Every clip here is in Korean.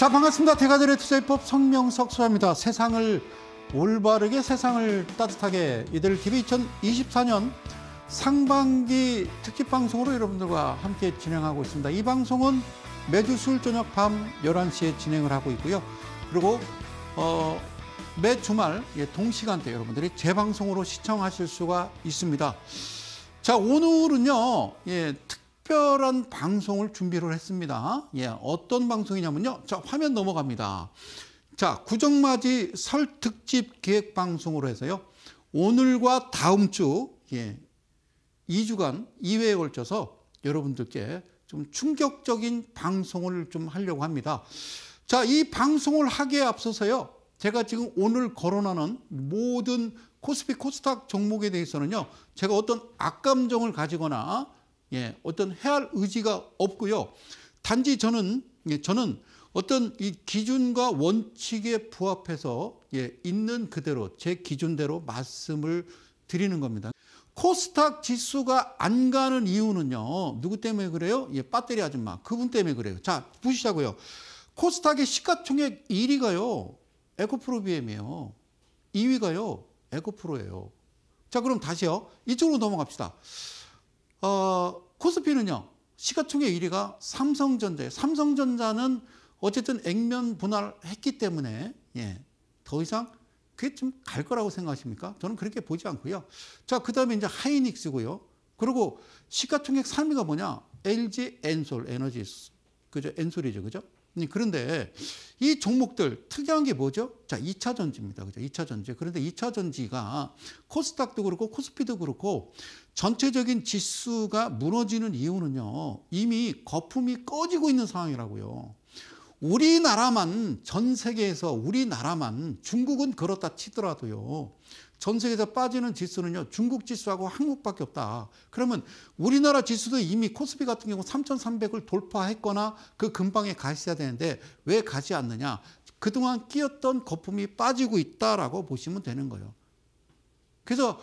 자 반갑습니다. 대가들의 투자법 성명석 소입니다 세상을 올바르게 세상을 따뜻하게 이들 TV 2024년 상반기 특집 방송으로 여러분들과 함께 진행하고 있습니다. 이 방송은 매주 수요일 저녁 밤 11시에 진행을 하고 있고요. 그리고 어, 매 주말 예, 동시간대 여러분들이 재방송으로 시청하실 수가 있습니다. 자 오늘은요 예, 특 특별한 방송을 준비를 했습니다. 예, 어떤 방송이냐면요. 자, 화면 넘어갑니다. 자, 구정맞이 설 특집 기획 방송으로 해서요. 오늘과 다음 주 예, 2주간 2회에 걸쳐서 여러분들께 좀 충격적인 방송을 좀 하려고 합니다. 자, 이 방송을 하기에 앞서서요. 제가 지금 오늘 거론하는 모든 코스피 코스닥 종목에 대해서는요. 제가 어떤 악감정을 가지거나 예, 어떤 해할 의지가 없고요. 단지 저는 예, 저는 어떤 이 기준과 원칙에 부합해서 예, 있는 그대로 제 기준대로 말씀을 드리는 겁니다. 코스닥 지수가 안 가는 이유는요. 누구 때문에 그래요? 예, 배터리 아줌마. 그분 때문에 그래요. 자, 보시자고요. 코스닥의 시가총액 1위가요. 에코프로비엠이에요. 2위가요. 에코프로예요. 자, 그럼 다시요. 이쪽으로 넘어갑시다. 어, 코스피는요. 시가총액 1위가 삼성전자예요. 삼성전자는 어쨌든 액면 분할했기 때문에 예, 더 이상 그게 좀 갈 거라고 생각하십니까? 저는 그렇게 보지 않고요. 자, 그 다음에 이제 하이닉스고요. 그리고 시가총액 3위가 뭐냐? LG 엔솔 에너지 그죠? 엔솔이죠. 그죠? 음, 그런데 이 종목들 특이한 게 뭐죠? 자, 2차 전지입니다. 그죠? 2차 전지. 그런데 2차 전지가 코스닥도 그렇고 코스피도 그렇고 전체적인 지수가 무너지는 이유는요. 이미 거품이 꺼지고 있는 상황이라고요. 우리나라만 전 세계에서 우리나라만 중국은 그렇다 치더라도요. 전 세계에서 빠지는 지수는요. 중국 지수하고 한국밖에 없다. 그러면 우리나라 지수도 이미 코스피 같은 경우 3,300을 돌파했거나 그 근방에 가 있어야 되는데 왜 가지 않느냐. 그동안 끼었던 거품이 빠지고 있다라고 보시면 되는 거예요. 그래서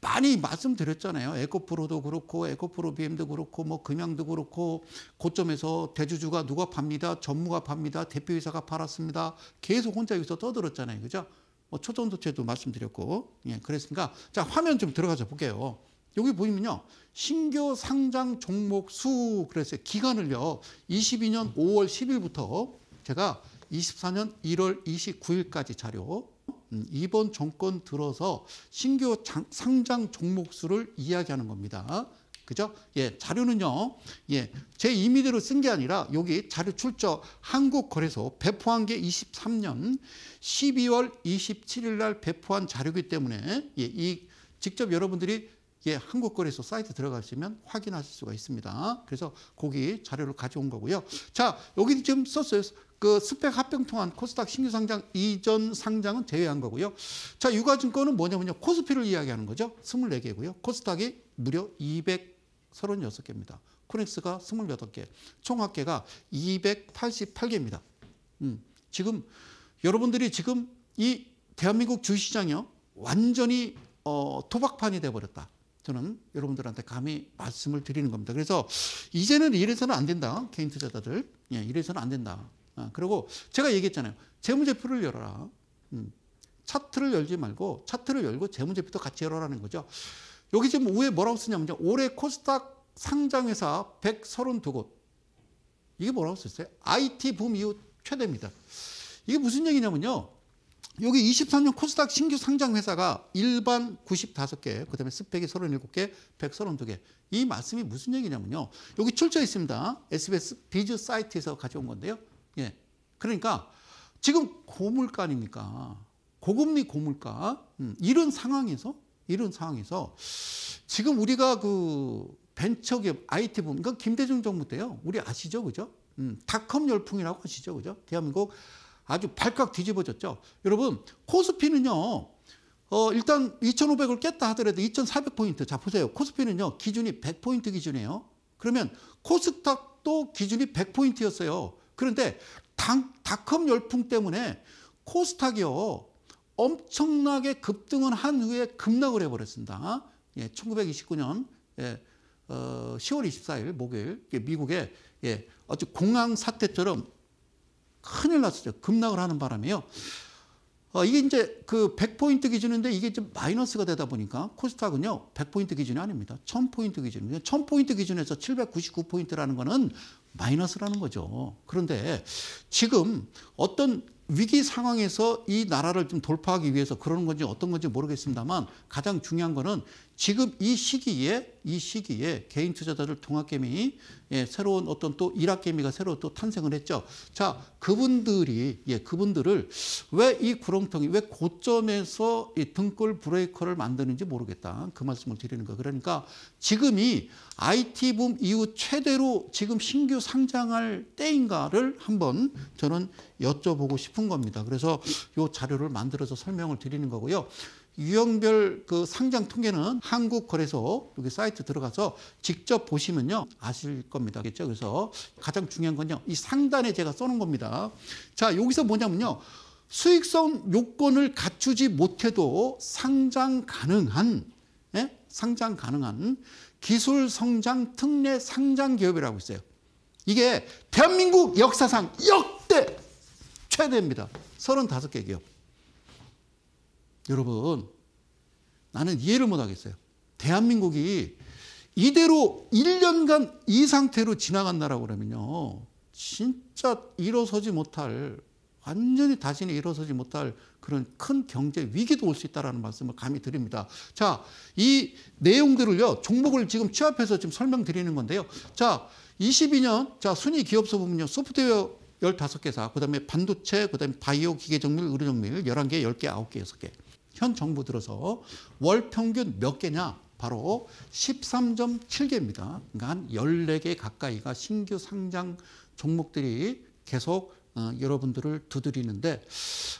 많이 말씀드렸잖아요. 에코프로도 그렇고 에코프로 BM도 그렇고 뭐 금양도 그렇고 고점에서 대주주가 누가 팝니다. 전무가 팝니다. 대표이사가 팔았습니다. 계속 혼자 여기서 떠들었잖아요. 그죠? 뭐 초전도체도 말씀드렸고. 예, 그랬으니까 자, 화면 좀 들어가서 볼게요. 여기 보이면요. 신규 상장 종목 수 그랬어요. 기간을요. 22년 5월 10일부터 제가 24년 1월 29일까지 자료 음, 이번 정권 들어서 신규 장, 상장 종목 수를 이야기하는 겁니다. 그죠? 예, 자료는요, 예, 제 임의대로 쓴 게 아니라 여기 자료 출처 한국거래소 배포한 게 23년 12월 27일 날 배포한 자료이기 때문에 예, 이 직접 여러분들이 예, 한국거래소 사이트 들어가시면 확인하실 수가 있습니다. 그래서 거기 자료를 가져온 거고요. 자, 여기 지금 썼어요. 그 스펙 합병 통한 코스닥 신규 상장 이전 상장은 제외한 거고요. 자, 유가증권은 뭐냐면요. 코스피를 이야기하는 거죠. 24개고요. 코스닥이 무려 236개입니다. 코넥스가 28개, 총 합계가 288개입니다. 음, 지금 여러분들이 지금 이 대한민국 주시장이요. 완전히 어, 토박판이 돼버렸다. 저는 여러분들한테 감히 말씀을 드리는 겁니다. 그래서 이제는 이래서는 안 된다. 개인 투자자들. 예, 이래서는 안 된다. 아, 그리고 제가 얘기했잖아요. 재무제표를 열어라. 음, 차트를 열지 말고 차트를 열고 재무제표도 같이 열어라는 거죠. 여기 지금 위에 뭐라고 쓰냐면 올해 코스닥 상장회사 132곳. 이게 뭐라고 썼어요? IT 붐 이후 최대입니다. 이게 무슨 얘기냐면요. 여기 23년 코스닥 신규 상장 회사가 일반 95개, 그 다음에 스펙이 37개, 132개. 이 말씀이 무슨 얘기냐면요. 여기 출처 있습니다. SBS 비즈 사이트에서 가져온 건데요. 예. 그러니까 지금 고물가 아닙니까? 고금리 고물가. 음, 이런 상황에서 이런 상황에서 지금 우리가 그 벤처기업 IT 붐, 그러 김대중 정부 때요. 우리 아시죠, 그죠? 음, 닷컴 열풍이라고 아시죠, 그죠? 대한민국 아주 발칵 뒤집어졌죠. 여러분 코스피는요. 어, 일단 2,500을 깼다 하더라도 2,400포인트. 자, 보세요. 코스피는요, 기준이 100포인트 기준이에요. 그러면 코스닥도 기준이 100포인트였어요. 그런데 당, 닷컴 열풍 때문에 코스닥이요. 엄청나게 급등은 한 후에 급락을 해버렸습니다. 예, 1929년 예, 어, 10월 24일 목요일 예, 미국의 예, 어찌 공항 사태처럼 큰일 났었죠. 급락을 하는 바람에요. 어, 이게 이제 그 100포인트 기준인데 이게 좀 마이너스가 되다 보니까 코스닥은요, 100포인트 기준이 아닙니다. 1000포인트 기준입니다. 1000포인트 기준에서 799포인트라는 거는 마이너스라는 거죠. 그런데 지금 어떤 위기 상황에서 이 나라를 좀 돌파하기 위해서 그러는 건지 어떤 건지 모르겠습니다만 가장 중요한 거는 지금 이 시기에 이 시기에 개인 투자자들 통합 개미 예, 새로운 어떤 또 일학 개미가 새로 또 탄생을 했죠. 자, 그분들이 예, 그분들을 왜 이 구렁텅이 왜 고점에서 이 등골 브레이커를 만드는지 모르겠다. 그 말씀을 드리는 거. 그러니까 지금이 IT 붐 이후 최대로 지금 신규 상장할 때인가를 한번 저는 여쭤보고 싶은 겁니다. 그래서 요 자료를 만들어서 설명을 드리는 거고요. 유형별 그 상장 통계는 한국거래소 여기 사이트 들어가서 직접 보시면요 아실 겁니다. 그렇죠? 그래서 가장 중요한 건요 이 상단에 제가 써놓은 겁니다. 자 여기서 뭐냐면요 수익성 요건을 갖추지 못해도 상장 가능한 예? 상장 가능한 기술 성장 특례 상장 기업이라고 있어요. 이게 대한민국 역사상 역대 최대입니다. 35개 기업. 여러분, 나는 이해를 못 하겠어요. 대한민국이 이대로 1년간 이 상태로 지나간다라고 그러면요. 진짜 일어서지 못할 완전히 다시는 일어서지 못할 그런 큰 경제 위기도 올 수 있다라는 말씀을 감히 드립니다. 자, 이 내용들을요. 종목을 지금 취합해서 지금 설명드리는 건데요. 자, 22년 자, 순위 기업소 부분요. 소프트웨어 15개사, 그다음에 반도체, 그다음에 바이오 기계 정밀, 의료 정밀 11개, 10개, 9개, 6개. 현 정부 들어서 월 평균 몇 개냐? 바로 13.7개입니다. 그러니까 한 14개 가까이가 신규 상장 종목들이 계속 어, 여러분들을 두드리는데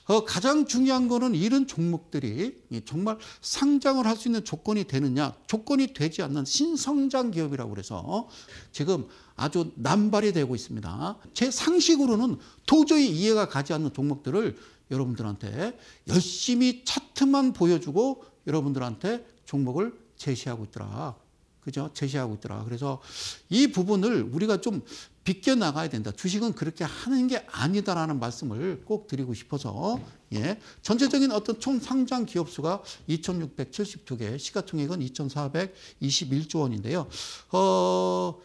어, 가장 중요한 거는 이런 종목들이 정말 상장을 할 수 있는 조건이 되느냐 조건이 되지 않는 신성장 기업이라고 그래서 지금 아주 난발이 되고 있습니다. 제 상식으로는 도저히 이해가 가지 않는 종목들을 여러분들한테 열심히 차트만 보여주고 여러분들한테 종목을 제시하고 있더라. 그죠? 제시하고 있더라. 그래서 이 부분을 우리가 좀 비껴나가야 된다. 주식은 그렇게 하는 게 아니다라는 말씀을 꼭 드리고 싶어서, 예. 전체적인 어떤 총 상장 기업 수가 2,672개, 시가총액은 2,421조 원인데요. 어,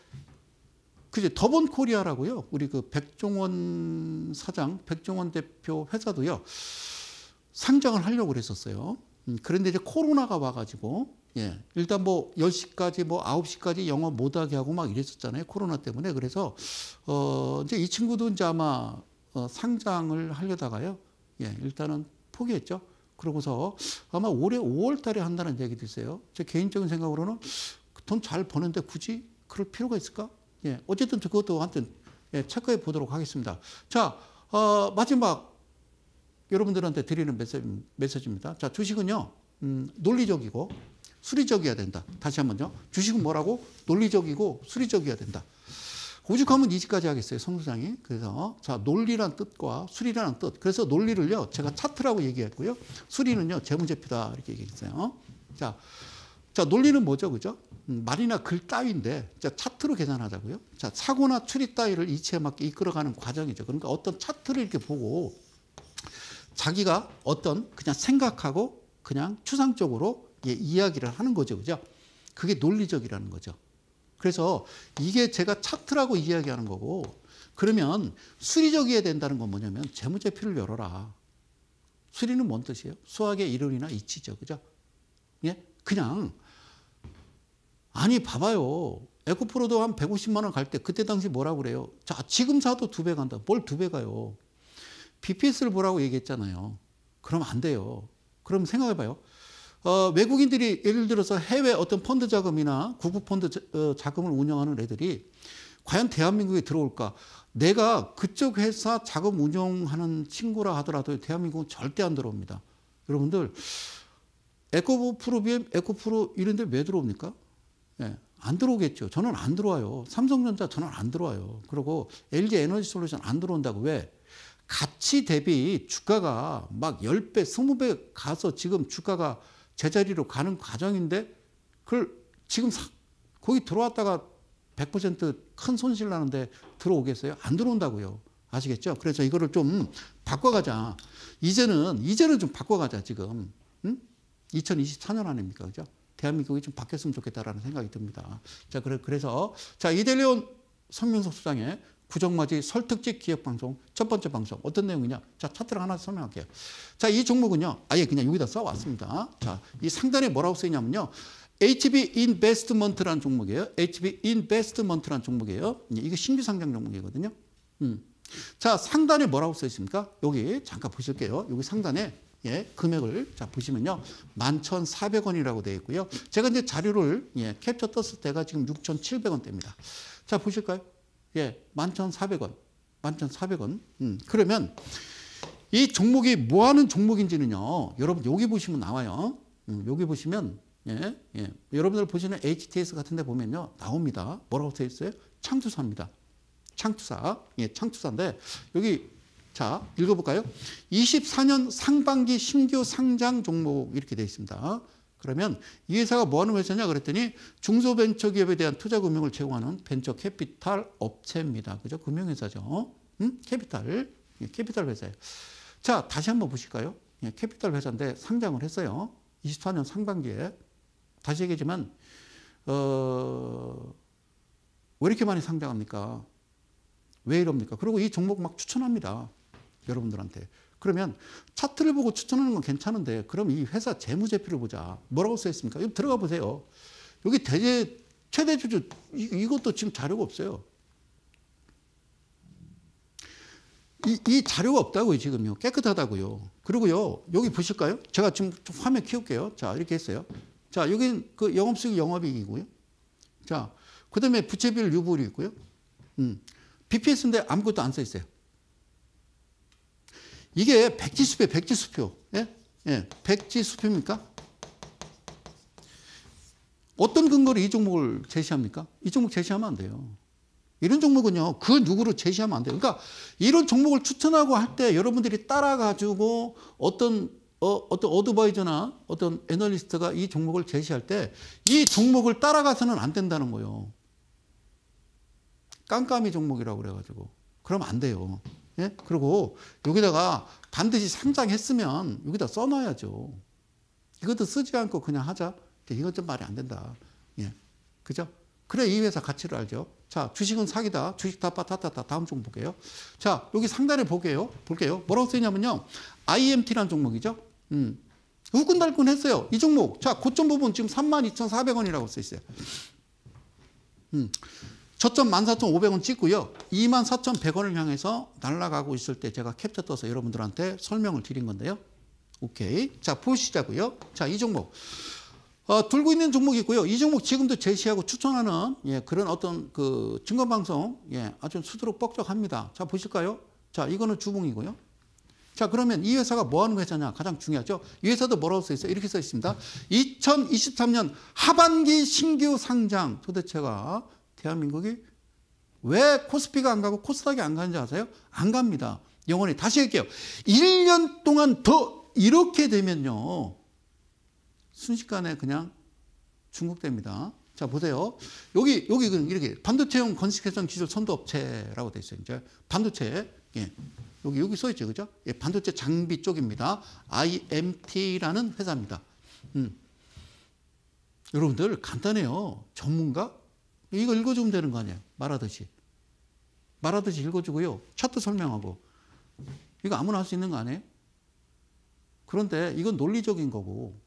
그제 더본 코리아라고요. 우리 그 백종원 사장, 백종원 대표 회사도요. 상장을 하려고 그랬었어요. 음, 그런데 이제 코로나가 와가지고 예, 일단 뭐 10시까지 뭐 9시까지 영업 못하게 하고 막 이랬었잖아요. 코로나 때문에. 그래서, 어, 이제 이 친구도 이제 아마 어, 상장을 하려다가요. 예, 일단은 포기했죠. 그러고서 아마 올해 5월 달에 한다는 얘기도 있어요. 제 개인적인 생각으로는 돈 잘 버는데 굳이 그럴 필요가 있을까? 예, 어쨌든 그것도 한튼 예, 체크해 보도록 하겠습니다. 자, 어, 마지막 여러분들한테 드리는 메시지, 입니다 자, 주식은요, 음, 논리적이고 수리적이어야 된다. 다시 한번요. 주식은 뭐라고? 논리적이고 수리적이어야 된다. 오죽하면 이지까지 하겠어요, 성수장이. 그래서, 자, 논리란 뜻과 수리라는 뜻. 그래서 논리를요, 제가 차트라고 얘기했고요. 수리는요, 재무제표다. 이렇게 얘기했어요. 자, 자, 논리는 뭐죠? 그죠? 음, 말이나 글 따위인데, 자, 차트로 계산하자고요. 자, 사고나 추리 따위를 이치에 맞게 이끌어가는 과정이죠. 그러니까 어떤 차트를 이렇게 보고 자기가 어떤 그냥 생각하고 그냥 추상적으로 예, 이야기를 하는 거죠. 그죠? 그게 논리적이라는 거죠. 그래서 이게 제가 차트라고 이야기하는 거고 그러면 수리적이어야 된다는 건 뭐냐면 재무제표를 열어라. 수리는 뭔 뜻이에요? 수학의 이론이나 이치죠. 그죠? 예? 그냥 아니 봐봐요. 에코프로도 한 150만 원 갈 때 그때 당시 뭐라고 그래요? 자 지금 사도 두 배 간다. 뭘 두 배 가요. BPS를 보라고 얘기했잖아요. 그럼 안 돼요. 그럼 생각해봐요. 어, 외국인들이 예를 들어서 해외 어떤 펀드 자금이나 국부 펀드 자, 어, 자금을 운영하는 애들이 과연 대한민국에 들어올까? 내가 그쪽 회사 자금 운영하는 친구라 하더라도 대한민국은 절대 안 들어옵니다. 여러분들 에코프로 비엠 에코프로 이런 데 왜 들어옵니까? 예, 안 들어오겠죠. 저는 안 들어와요. 삼성전자 저는 안 들어와요. 그리고 LG 에너지 솔루션 안 들어온다고 왜? 가치 대비 주가가 막 10배, 20배 가서 지금 주가가 제자리로 가는 과정인데 그걸 지금 사, 거기 들어왔다가 100%큰 손실 나는데 들어오겠어요? 안 들어온다고요. 아시겠죠? 그래서 이거를 좀 바꿔가자. 이제는, 이제는 좀 바꿔가자, 지금. 응? 2024년 아닙니까? 그죠? 대한민국이 좀 바뀌었으면 좋겠다라는 생각이 듭니다. 자, 그래서 자 이데리온 성명석 수장의 부정맞이 설득적 기획방송 첫 번째 방송 어떤 내용이냐 자 차트를 하나 설명할게요 자이 종목은요 아예 그냥 여기다 써왔습니다 자이 상단에 뭐라고 쓰이냐면요 HB 인베스트먼트라는 종목이에요 HB 인베스트먼트라는 종목이에요 예, 이게 신규 상장 종목이거든요 음. 자 상단에 뭐라고 써 있습니까 여기 잠깐 보실게요 여기 상단에 예, 금액을 자 보시면요. 11,400원이라고 되어 있고요. 제가 이제 자료를 예, 캡처 떴을 때가 지금 6,700원대입니다. 자, 보실까요? 예, 11,400원. 11,400원. 음, 그러면 이 종목이 뭐 하는 종목인지는요. 여러분 여기 보시면 나와요. 음, 여기 보시면 예, 예. 여러분들 보시는 HTS 같은 데 보면요. 나옵니다. 뭐라고 되어 있어요? 창투사입니다. 창투사. 예, 창투사인데 여기 자, 읽어볼까요? 24년 상반기 신규 상장 종목 이렇게 되어 있습니다. 그러면 이 회사가 뭐하는 회사냐 그랬더니 중소벤처기업에 대한 투자 금융을 제공하는 벤처 캐피탈 업체입니다. 그죠? 금융회사죠. 음? 캐피탈. 예, 캐피탈 회사예요. 자, 다시 한번 보실까요? 예, 캐피탈 회사인데 상장을 했어요. 24년 상반기에. 다시 얘기하지만, 어, 왜 이렇게 많이 상장합니까? 왜 이럽니까? 그리고 이 종목 막 추천합니다. 여러분들한테. 그러면 차트를 보고 추천하는 건 괜찮은데 그럼 이 회사 재무제표를 보자. 뭐라고 써 있습니까? 여기 들어가 보세요. 여기 대제 최대 주주 이것도 지금 자료가 없어요. 이, 이 자료가 없다고요, 지금요. 깨끗하다고요. 그리고요, 여기 보실까요? 제가 지금 화면 키울게요. 자, 이렇게 했어요. 자, 여긴 그 영업수익 영업이익이고요. 자, 그 다음에 부채비율 유보율이 있고요. 음. BPS인데 아무것도 안 써 있어요. 이게 백지수표, 백지수표. 예? 예. 백지수표입니까? 어떤 근거로 이 종목을 제시합니까? 이 종목 제시하면 안 돼요. 이런 종목은요, 그 누구로 제시하면 안 돼요. 그러니까 이런 종목을 추천하고 할 때 여러분들이 따라가지고 어떤, 어, 어떤 어드바이저나 어떤 애널리스트가 이 종목을 제시할 때 이 종목을 따라가서는 안 된다는 거예요. 깜깜이 종목이라고 그래가지고. 그럼 안 돼요. 예? 그리고 여기다가 반드시 상장 했으면 여기다 써놔야죠. 이것도 쓰지 않고 그냥 하자. 이건 좀 말이 안 된다. 예. 그죠? 그래 이 회사 가치를 알죠. 자, 주식은 사기다. 주식 다 빠따따따. 다음 종 볼게요. 자, 여기 상단에 볼게요. 볼게요. 뭐라고 쓰냐면요. IMT라는 종목이죠. 음. 후끈달끈 했어요. 이 종목. 자, 고점 부분 지금 32,400원이라고 써 있어요. 음. 저점 14,500원 찍고요. 24,100원을 향해서 날아가고 있을 때 제가 캡처 떠서 여러분들한테 설명을 드린 건데요. 오케이. 자, 보시자고요. 자, 이 종목. 어, 들고 있는 종목이 있고요. 이 종목 지금도 제시하고 추천하는 예, 그런 어떤 그증거방송 예, 아주 수두룩 뻑적합니다. 자, 보실까요? 자, 이거는 주봉이고요. 자, 그러면 이 회사가 뭐 하는 회사냐? 가장 중요하죠. 이 회사도 뭐라고 써 있어요? 이렇게 써 있습니다. 2023년 하반기 신규 상장 도대체가 대한민국이 왜 코스피가 안 가고 코스닥이 안 가는지 아세요? 안 갑니다. 영원히. 다시 할게요. 1년 동안 더 이렇게 되면요. 순식간에 그냥 중국됩니다. 자, 보세요. 여기, 여기, 이렇게. 반도체용 건식회전 기술 선도업체라고 돼 있어요. 이제 반도체. 예. 여기, 여기 써 있죠. 그죠? 예, 반도체 장비 쪽입니다. IMT라는 회사입니다. 음. 여러분들, 간단해요. 전문가 이거 읽어주면 되는 거아니에요 말하듯이. 말하듯이 읽어주고요. 차트 설명하고. 이거 아무나 할 수 있는 거 아니에요? 그런데 이건 논리적인 거고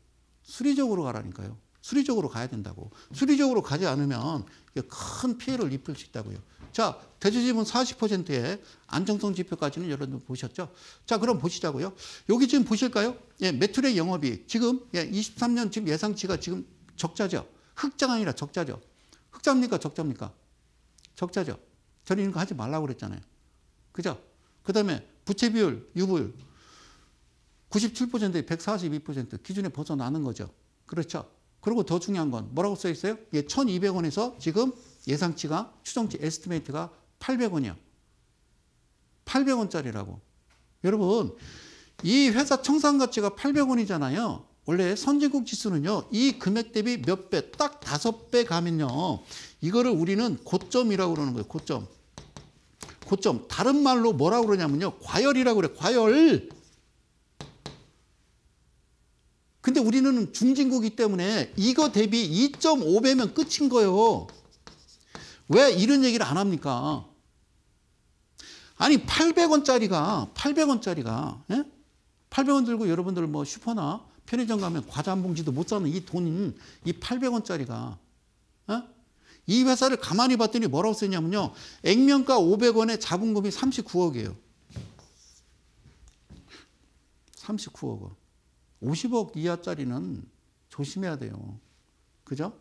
수리적으로 가라니까요. 수리적으로 가야 된다고. 수리적으로 가지 않으면 큰 피해를 입힐 수 있다고요. 자, 대주지분 40%의 안정성 지표까지는 여러분 보셨죠? 자, 그럼 보시자고요. 여기 지금 보실까요? 예, 매출의 영업이 지금 예, 23년 지금 예상치가 지금 적자죠. 흑자가 아니라 적자죠. 흑자입니까? 적자입니까? 적자죠. 저는 이런 거 하지 말라고 그랬잖아요. 그죠? 그 다음에 부채 비율, 유불 9 7인142% 기준에 벗어나는 거죠. 그렇죠? 그리고 더 중요한 건 뭐라고 써 있어요? 예, 이게 1200원에서 지금 예상치가 추정치 에스티메이트가 8 0 0원이요 800원짜리라고. 여러분, 이 회사 청산 가치가 800원이잖아요. 원래 선진국 지수는요, 이 금액 대비 몇 배, 딱 다섯 배 가면요, 이거를 우리는 고점이라고 그러는 거예요, 고점. 고점. 다른 말로 뭐라고 그러냐면요, 과열이라고 그래, 과열. 근데 우리는 중진국이기 때문에 이거 대비 2.5배면 끝인 거예요. 왜 이런 얘기를 안 합니까? 아니 800원짜리가 800원짜리가 예? 800원 들고 여러분들 뭐 슈퍼나 편의점 가면 과자 한 봉지도 못 사는 이 돈인 이 800원짜리가 어? 이 회사를 가만히 봤더니 뭐라고 쓰냐면요. 액면가 500원에 자본금이 39억이에요. 39억 원. 50억 이하짜리는 조심해야 돼요. 그죠?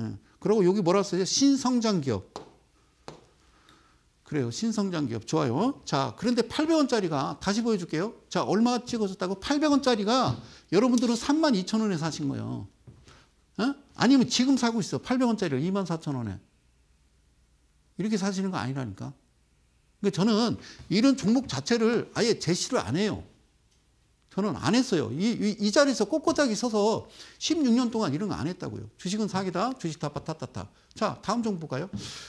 예. 그리고 여기 뭐라고 써요? 신성장 기업. 그래요. 신성장 기업 좋아요. 자, 그런데 800원짜리가 다시 보여줄게요. 자, 얼마 찍어줬다고? 800원짜리가 여러분들은 3만 2천 원에 사신 거예요. 어? 아니면 지금 사고 있어. 800원짜리를 2만 4천 원에. 이렇게 사시는 거 아니라니까. 그러니까 저는 이런 종목 자체를 아예 제시를 안 해요. 저는 안 했어요. 이, 이, 이 자리에서 꼿꼿하게 서서 16년 동안 이런 거 안 했다고요. 주식은 사기다. 주식 타파 타타타. 자, 다음 정보 가요.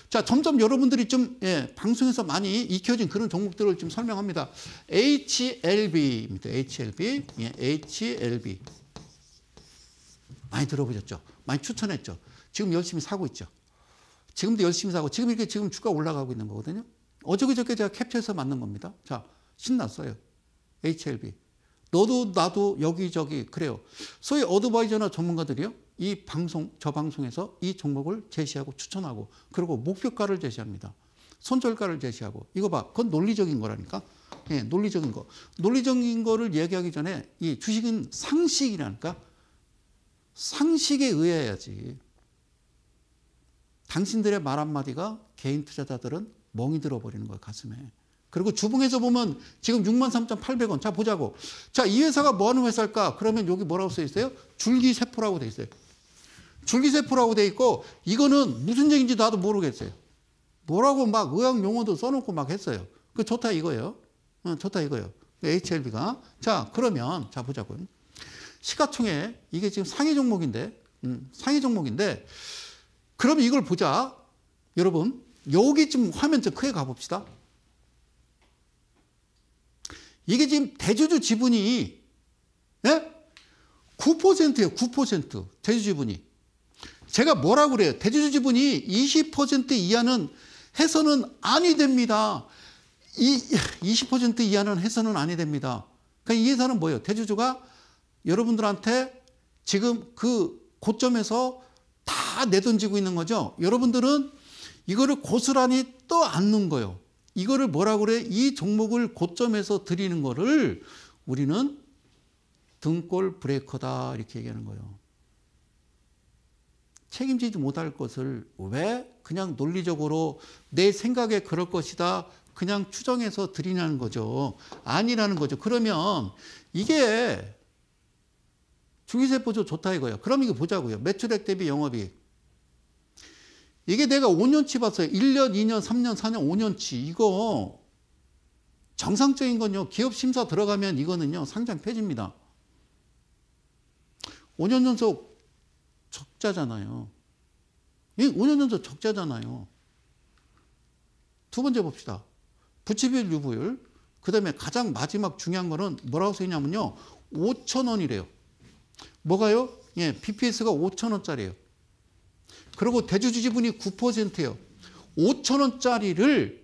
자, 점점 여러분들이 좀 예, 방송에서 많이 익혀진 그런 종목들을 좀 설명합니다. HLB입니다. HLB. 예, HLB. 많이 들어보셨죠? 많이 추천했죠? 지금 열심히 사고 있죠? 지금도 열심히 사고 지금 이렇게 지금 주가 올라가고 있는 거거든요. 어저께 저께 제가 캡처해서 만든 겁니다. 자, 신났어요. HLB. 너도 나도 여기저기 그래요. 소위 어드바이저나 전문가들이요. 이 방송, 저 방송에서 이 종목을 제시하고 추천하고 그리고 목표가를 제시합니다. 손절가를 제시하고 이거 봐. 그건 논리적인 거라니까. 예, 논리적인 거. 논리적인 거를 얘기하기 전에 이 주식은 상식이라니까. 상식에 의해야지. 당신들의 말 한마디가 개인 투자자들은 멍이 들어버리는 거야, 가슴에. 그리고 주봉에서 보면 지금 63,800원. 자, 보자고. 자, 이 회사가 뭐 하는 회사일까? 그러면 여기 뭐라고 써 있어요? 줄기세포라고 돼 있어요. 줄기세포라고 돼 있고 이거는 무슨 얘기인지 나도 모르겠어요. 뭐라고 막 의학 용어도 써놓고 막 했어요. 그 좋다 이거예요. 응, 어, 좋다 이거예요. HLB가. 자, 그러면 자보자고 시가총액 이게 지금 상위 종목인데 음, 상위 종목인데 그럼 이걸 보자. 여러분 여기 좀 화면 좀 크게 가봅시다. 이게 지금 대주주 지분이 예? 9%예요. 9% 대주주 지분이. 제가 뭐라고 그래요? 대주주 지분이 20% 이하는 해서는 아니 됩니다. 이 20% 이하는 해서는 아니 됩니다. 그러니까 이 회사는 뭐예요? 대주주가 여러분들한테 지금 그 고점에서 다 내던지고 있는 거죠. 여러분들은 이거를 고스란히 또 안는 거예요. 이거를 뭐라 그래? 이 종목을 고점에서 드리는 거를 우리는 등골 브레이커다 이렇게 얘기하는 거예요. 책임지지 못할 것을 왜 그냥 논리적으로 내 생각에 그럴 것이다 그냥 추정해서 드리냐는 거죠. 아니라는 거죠. 그러면 이게 주기세포조 좋다 이거예요. 그럼 이거 보자고요. 매출액 대비 영업이익. 이게 내가 5년치 봤어요. 1년, 2년, 3년, 4년, 5년치. 이거 정상적인 건요. 기업 심사 들어가면 이거는요. 상장 폐지입니다. 5년 연속 적자잖아요. 5년 연속 적자잖아요. 두 번째 봅시다. 부채비율 유보율. 그 다음에 가장 마지막 중요한 거는 뭐라고 쓰이냐면요. 5천 원이래요. 뭐가요? 예, BPS가 5천 원짜리예요. 그리고 대주주 지분이 9%예요. 5천 원짜리를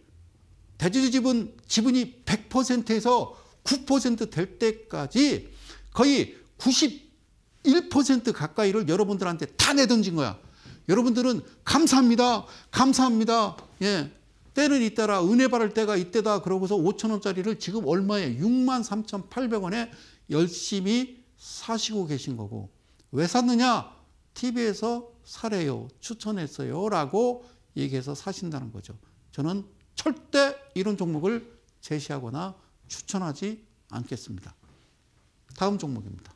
대주주 지분 지분이 100%에서 9%될 때까지 거의 91% 가까이를 여러분들한테 다 내던진 거야. 여러분들은 감사합니다. 감사합니다. 예. 때는 이따라 은혜 바를 때가 이때다 그러고서 5천 원짜리를 지금 얼마에 6 3,800원에 열심히 사시고 계신 거고 왜 샀느냐? TV에서 사래요. 추천했어요. 라고 얘기해서 사신다는 거죠. 저는 절대 이런 종목을 제시하거나 추천하지 않겠습니다. 다음 종목입니다.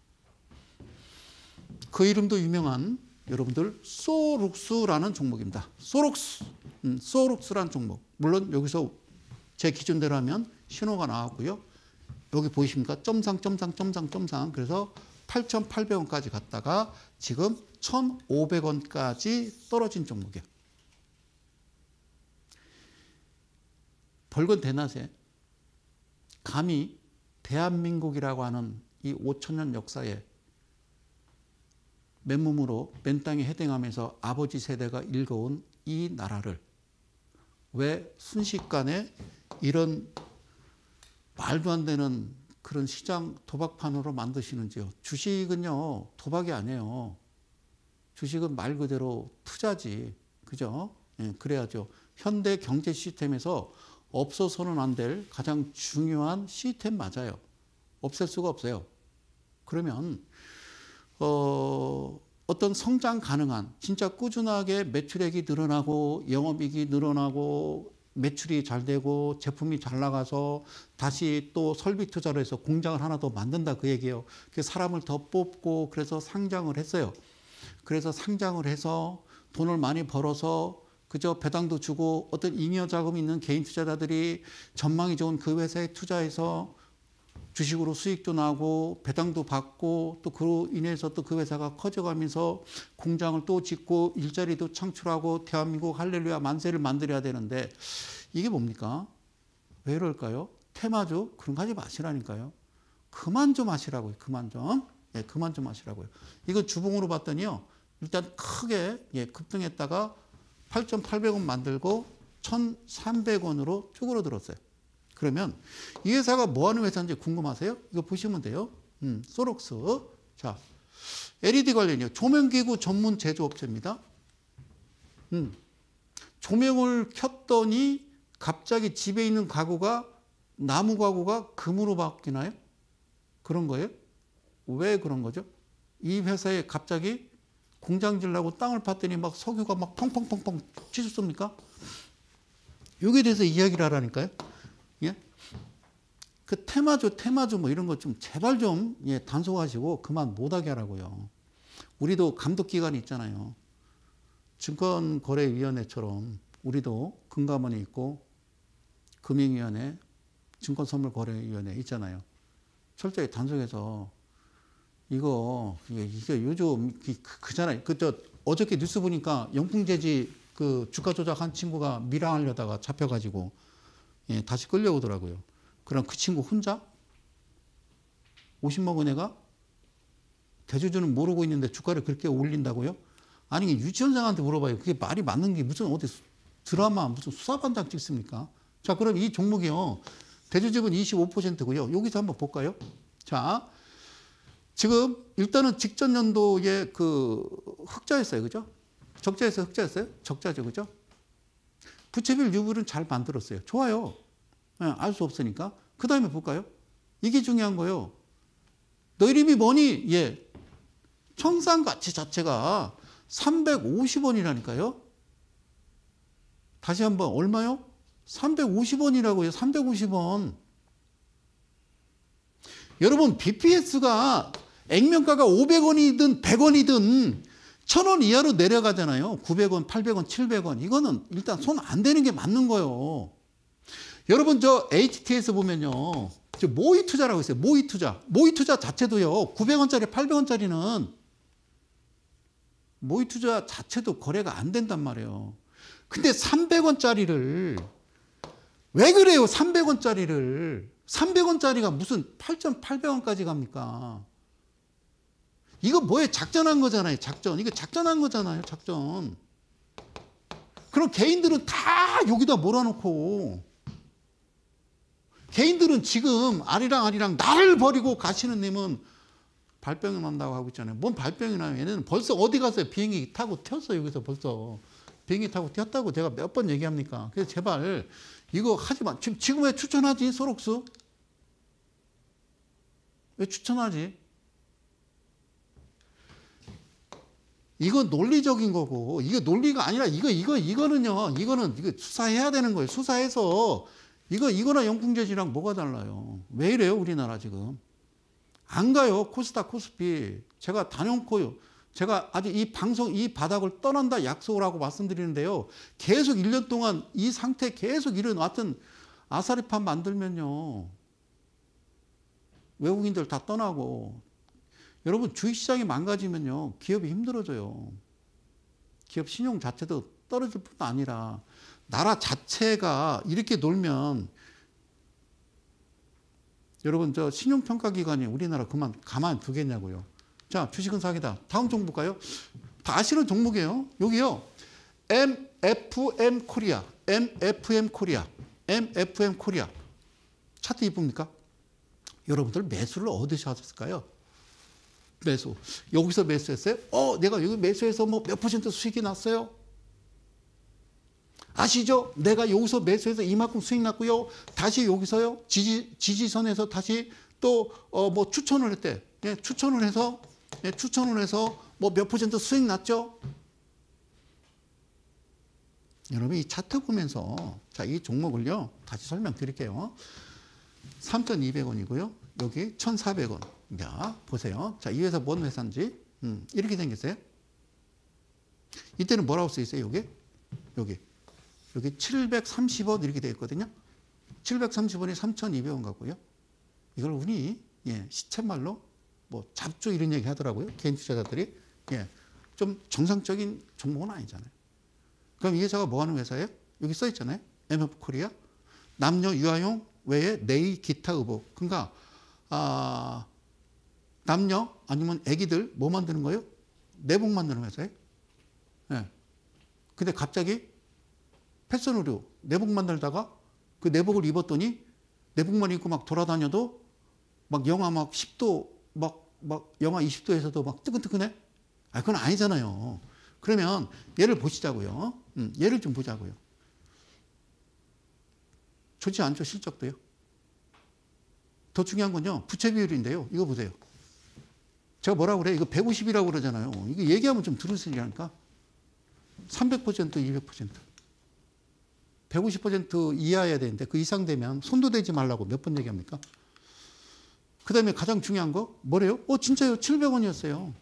그 이름도 유명한 여러분들 소룩스라는 종목입니다. 소룩스, 음, 소룩스란 종목. 물론 여기서 제 기준대로 하면 신호가 나왔고요. 여기 보이십니까? 점상, 점상, 점상, 점상. 그래서 8,800원까지 갔다가 지금 1,500원까지 떨어진 종목이에요. 벌건 대낮에 감히 대한민국이라고 하는 이 5천년 역사에 맨몸으로 맨 땅에 해당하면서 아버지 세대가 읽어온 이 나라를 왜 순식간에 이런 말도 안 되는 그런 시장 도박판으로 만드시는지요. 주식은요, 도박이 아니에요. 주식은 말 그대로 투자지. 그죠? 예, 그래야죠. 현대 경제 시스템에서 없어서는 안 될 가장 중요한 시스템 맞아요. 없앨 수가 없어요. 그러면 어, 어떤 성장 가능한 진짜 꾸준하게 매출액이 늘어나고 영업이익이 늘어나고 매출이 잘 되고 제품이 잘 나가서 다시 또 설비 투자를 해서 공장을 하나 더 만든다 그 얘기예요. 그 사람을 더 뽑고 그래서 상장을 했어요. 그래서 상장을 해서 돈을 많이 벌어서 그저 배당도 주고 어떤 잉여 자금이 있는 개인 투자자들이 전망이 좋은 그 회사에 투자해서 주식으로 수익도 나고 배당도 받고 또 그로 인해서 또 그 회사가 커져가면서 공장을 또 짓고 일자리도 창출하고 대한민국 할렐루야 만세를 만들어야 되는데 이게 뭡니까? 왜 이럴까요? 테마주 그런 거 하지 마시라니까요. 그만 좀 하시라고요. 그만 좀. 예, 그만 좀 하시라고요. 이거 주봉으로 봤더니요. 일단 크게 예, 급등했다가 8,800원 만들고 1,300원으로 쭉으로 들었어요 그러면 이 회사가 뭐 하는 회사인지 궁금하세요? 이거 보시면 돼요. 음, 소록스. 자, LED 관련이요. 조명기구 전문 제조업체입니다. 음, 조명을 켰더니 갑자기 집에 있는 가구가 나무 가구가 금으로 바뀌나요? 그런 거예요? 왜 그런 거죠? 이 회사에 갑자기 공장질라고 땅을 팠더니 막 석유가 막 펑펑펑펑 치솟습니까? 여기에 대해서 이야기를 하라니까요. 예? 그 테마주, 테마주 뭐 이런 것 좀 제발 좀 예, 단속하시고 그만 못하게 하라고요. 우리도 감독기관이 있잖아요. 증권거래위원회처럼 우리도 금감원이 있고 금융위원회, 증권선물거래위원회 있잖아요. 철저히 단속해서 이거 이게 요즘 그, 그, 그잖아요. 그저 어저께 뉴스 보니까 영풍재지 그 주가 조작한 친구가 밀항하려다가 잡혀가지고 예, 다시 끌려오더라고요. 그럼 그 친구 혼자 50만 원 애가 대주주는 모르고 있는데 주가를 그렇게 올린다고요? 아니 유치원생한테 물어봐요. 그게 말이 맞는 게 무슨 어디 드라마 무슨 수사반장 찍습니까? 자 그럼 이 종목이요. 대주주분 25%고요. 여기서 한번 볼까요? 자 지금 일단은 직전 연도에 그 흑자였어요. 그죠? 적자였어요 흑자였어요? 적자죠. 그죠? 부채별 유불은 잘 만들었어요. 좋아요. 네, 예, 알수 없으니까. 그 다음에 볼까요? 이게 중요한 거예요. 너 이름이 뭐니? 예. 청산 가치 자체가 350원이라니까요. 다시 한번 얼마요? 350원이라고 해요. 350원. 여러분 BPS가 액면가가 500원이든 100원이든 1000원 이하로 내려가잖아요. 900원, 800원, 700원. 이거는 일단 손 안 되는 게 맞는 거예요. 여러분 저 h t s 보면요. 저 모의 투자라고 있어요. 모의 투자. 모의 투자 자체도요. 900원짜리, 800원짜리는 모의 투자 자체도 거래가 안 된단 말이에요. 근데 300원짜리를 왜 그래요? 300원짜리를 300원짜리가 무슨 8,800원까지 갑니까? 이거 뭐에 작전한 거잖아요. 작전. 이거 작전한 거잖아요. 작전. 그럼 개인들은 다 여기다 몰아놓고 개인들은 지금 아리랑 아리랑 나를 버리고 가시는 님은 발병이 난다고 하고 있잖아요. 뭔 발병이 나요? 얘는 벌써 어디 갔어요? 비행기 타고 튀었어 여기서 벌써. 비행기 타고 튀었다고 제가 몇 번 얘기합니까? 그래서 제발 이거 하지 마. 지금, 지금 왜 추천하지? 소록수? 왜 추천하지? 이거 논리적인 거고 이게 논리가 아니라 이거 이거 이거는요 이거는 이거 수사해야 되는 거예요 수사해서 이거 이거나 영풍제지랑 뭐가 달라요 왜 이래요 우리나라 지금 안 가요 코스닥 코스피 제가 단연코 제가 아직이 방송 이 바닥을 떠난다 약속을 하고 말씀드리는데요 계속 1년 동안 이 상태 계속 일어났던 아사리판 만들면요 외국인들 다 떠나고 여러분 주식시장이 망가지면요 기업이 힘들어져요. 기업 신용 자체도 떨어질 뿐 아니라 나라 자체가 이렇게 놀면 여러분 저 신용평가기관이 우리나라 그만 가만 두겠냐고요. 자 주식은 사기다. 다음 종목가요? 다 아시는 종목이에요. 여기요. MFM 코리아. MFM 코리아. MFM 코리아. 차트 이쁩니까? 여러분들 매수를 어디서 하셨을까요? 매수. 여기서 매수했어요? 어, 내가 여기 매수해서 뭐 몇 퍼센트 수익이 났어요? 아시죠? 내가 여기서 매수해서 이만큼 수익 났고요. 다시 여기서요. 지지, 지지선에서 다시 또, 어, 뭐 추천을 했대. 예, 추천을 해서, 예, 추천을 해서 뭐 몇 퍼센트 수익 났죠? 여러분, 이 차트 보면서, 자, 이 종목을요. 다시 설명드릴게요. 3,200원이고요. 여기 1,400원. 자, 보세요. 자, 이 회사 뭔 회사인지. 음, 이렇게 생겼어요. 이때는 뭐라고 써 있어요? 요게? 요게. 여기 730원 이렇게 되어 있거든요. 730원이 3,200원 같고요. 이걸 우리 예, 시쳇말로 뭐 잡주 이런 얘기 하더라고요. 개인 투자자들이. 예. 좀 정상적인 종목은 아니잖아요. 그럼 이 회사가 뭐 하는 회사예요? 여기 써 있잖아요. MF 코리아. 남녀 유아용 외에 네이 기타 의복. 그러니까 아, 남녀 아니면 아기들 뭐 만드는 거예요? 내복 만드는 회사예요. 네. 근데 갑자기 패션 의류 내복 만들다가 그 내복을 입었더니 내복만 입고 막 돌아다녀도 막 영하 막 10도 막, 막 영하 20도에서도 막 뜨끈뜨끈해? 아, 그건 아니잖아요. 그러면 얘를 보시자고요. 음, 얘를 좀 보자고요. 좋지 않죠, 실적도요. 더 중요한 건요, 부채 비율인데요. 이거 보세요. 제가 뭐라고 그래? 이거 150이라고 그러잖아요. 이거 얘기하면 좀 들으시려니까. 300%, 200%. 150%이하야 되는데 그 이상 되면 손도 대지 말라고 몇 번 얘기합니까? 그 다음에 가장 중요한 거 뭐래요? 어 진짜요 700원이었어요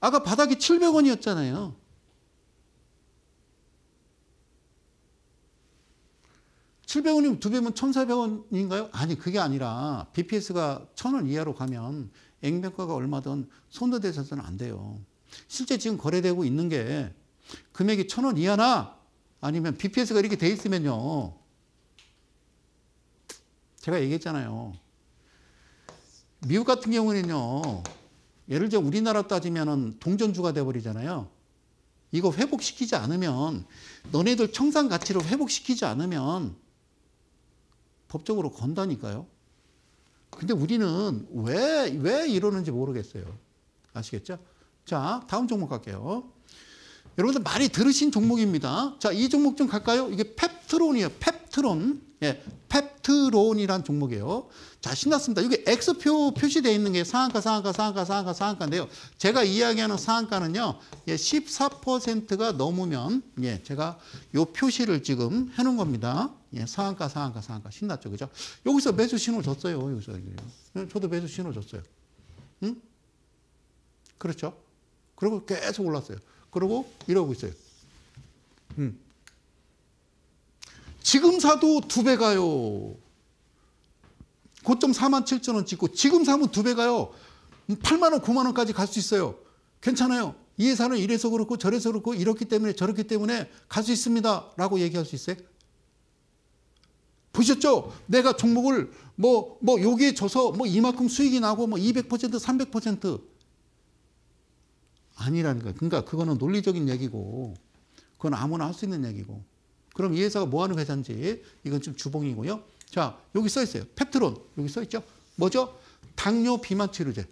아까 바닥이 700원이었잖아요 칠백 원이면두 배면 천사백 원인가요 아니, 그게 아니라 BPS가 천원 이하로 가면 액면가가 얼마든 손도대서는 안 돼요. 실제 지금 거래되고 있는 게 금액이 천 원 이하나 아니면 BPS가 이렇게 돼 있으면요. 제가 얘기했잖아요. 미국 같은 경우는요. 예를 들어 우리나라 따지면은 동전주가 돼버리잖아요. 이거 회복시키지 않으면 너네들 청산 가치를 회복시키지 않으면 법적으로 건다니까요. 근데 우리는 왜, 왜 이러는지 모르겠어요. 아시겠죠? 자, 다음 종목 갈게요. 여러분들 많이 들으신 종목입니다. 자, 이 종목 좀 갈까요? 이게 펩트론이에요. 펩트론. 예, 펩트론이란 종목이에요. 자, 신났습니다. 이게 X표 표시되어 있는 게 상한가, 상한가, 상한가, 상한가, 상한가인데요. 제가 이야기하는 상한가는요, 예, 14%가 넘으면, 예, 제가 요 표시를 지금 해놓은 겁니다. 예, 상한가, 상한가, 상한가. 신났죠. 그죠? 여기서 매수 신호 줬어요. 여기서. 음, 저도 매수 신호 줬어요. 응? 음? 그렇죠? 그리고 계속 올랐어요. 그리고 이러고 있어요. 음. 지금 사도 두 배 가요. 고점 4만 7천 원 찍고 지금 사면 두 배 가요. 8만 원, 9만 원까지 갈 수 있어요. 괜찮아요. 이 회사는 이래서 그렇고 저래서 그렇고 이렇기 때문에 저렇기 때문에 갈 수 있습니다. 라고 얘기할 수 있어요. 보셨죠? 내가 종목을 뭐, 뭐, 여기에 줘서 뭐 이만큼 수익이 나고 뭐 200%, 300% 아니라니까. 그러니까 그거는 논리적인 얘기고 그건 아무나 할 수 있는 얘기고 그럼 이 회사가 뭐 하는 회사인지 이건 좀 주봉이고요. 자, 여기 써 있어요. 펩트론. 여기 써 있죠. 뭐죠? 당뇨 비만 치료제.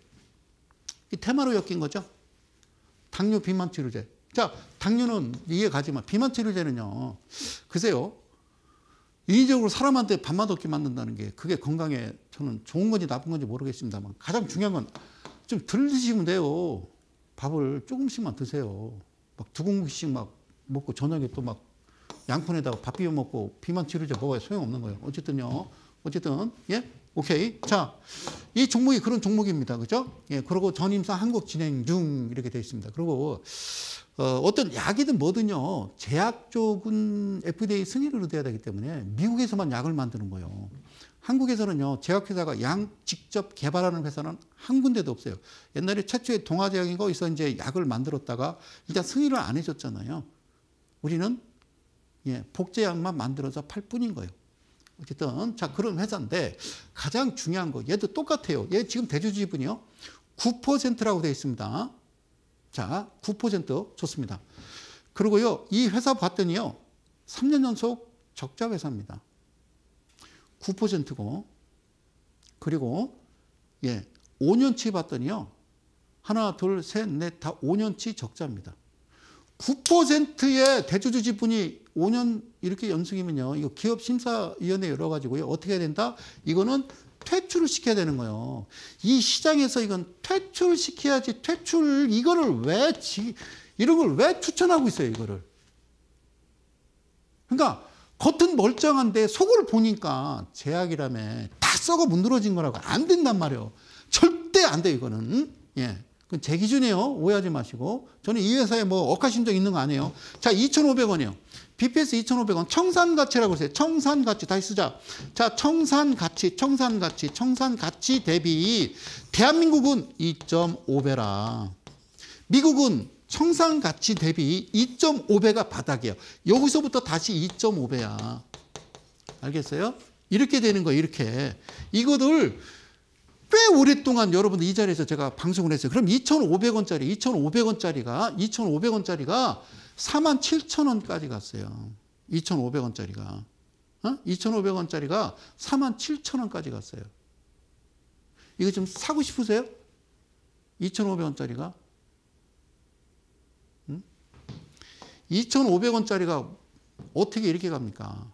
이 테마로 엮인 거죠. 당뇨 비만 치료제. 자, 당뇨는 이해 가지만 비만 치료제는요. 글쎄요. 인위적으로 사람한테 밥맛 없게 만든다는 게 그게 건강에 저는 좋은 건지 나쁜 건지 모르겠습니다만 가장 중요한 건좀덜 드시면 돼요. 밥을 조금씩만 드세요. 막두 공기씩 막 먹고 저녁에 또막 양푼에다가 밥 비벼 먹고 비만 치료제 먹어야 소용없는 거예요. 어쨌든요. 어쨌든 예 오케이 자이 종목이 그런 종목입니다. 그죠? 렇예 그리고 전임사 한국 진행 중 이렇게 되어 있습니다. 그리고 어, 어떤 약이든 뭐든요 제약 쪽은 FDA 승인으로 돼야 되기 때문에 미국에서만 약을 만드는 거예요. 한국에서는요 제약회사가 양 직접 개발하는 회사는 한 군데도 없어요. 옛날에 최초의 동아제약인 거에서 이제 약을 만들었다가 일단 승인을 안 해줬잖아요. 우리는 예, 복제약만 만들어서 팔 뿐인 거예요. 어쨌든 자 그런 회사인데 가장 중요한 거 얘도 똑같아요. 얘 지금 대주 지분이요. 9%라고 되어 있습니다. 자, 9% 좋습니다. 그리고요. 이 회사 봤더니요. 3년 연속 적자 회사입니다. 9%고 그리고 예, 5년치 봤더니요. 하나, 둘, 셋, 넷다 5년치 적자입니다. 9%의 대주주 지분이 5년 이렇게 연승이면요 이거 기업심사위원회 열어가지고요. 어떻게 해야 된다? 이거는 퇴출을 시켜야 되는 거예요. 이 시장에서 이건 퇴출을 시켜야지 퇴출, 이거를 왜, 지, 이런 걸 왜 추천하고 있어요, 이거를. 그러니까 겉은 멀쩡한데 속을 보니까 제약이라며 다 썩어 문드러진 거라고 안 된단 말이에요. 절대 안 돼, 이거는. 예. 그 제 기준이에요. 오해하지 마시고. 저는 이 회사에 뭐억하신적 있는 거 아니에요. 자, 2,500원이요. 에 BPS 2,500원 청산 가치라고 그랬어요. 청산 가치 다시 쓰자. 자, 청산 가치, 청산 가치, 청산 가치 대비 대한민국은 2.5배라. 미국은 청산 가치 대비 2.5배가 바닥이에요. 여기서부터 다시 2.5배야. 알겠어요? 이렇게 되는 거예요. 이렇게. 이거를 꽤 오랫동안 여러분들 이 자리에서 제가 방송을 했어요. 그럼 2,500원짜리, 2,500원짜리가, 2,500원짜리가 4만 7천 원까지 갔어요. 2,500원짜리가. 어? 2,500원짜리가 4만 7천 원까지 갔어요. 이거 좀 사고 싶으세요? 2,500원짜리가? 응? 2,500원짜리가 어떻게 이렇게 갑니까?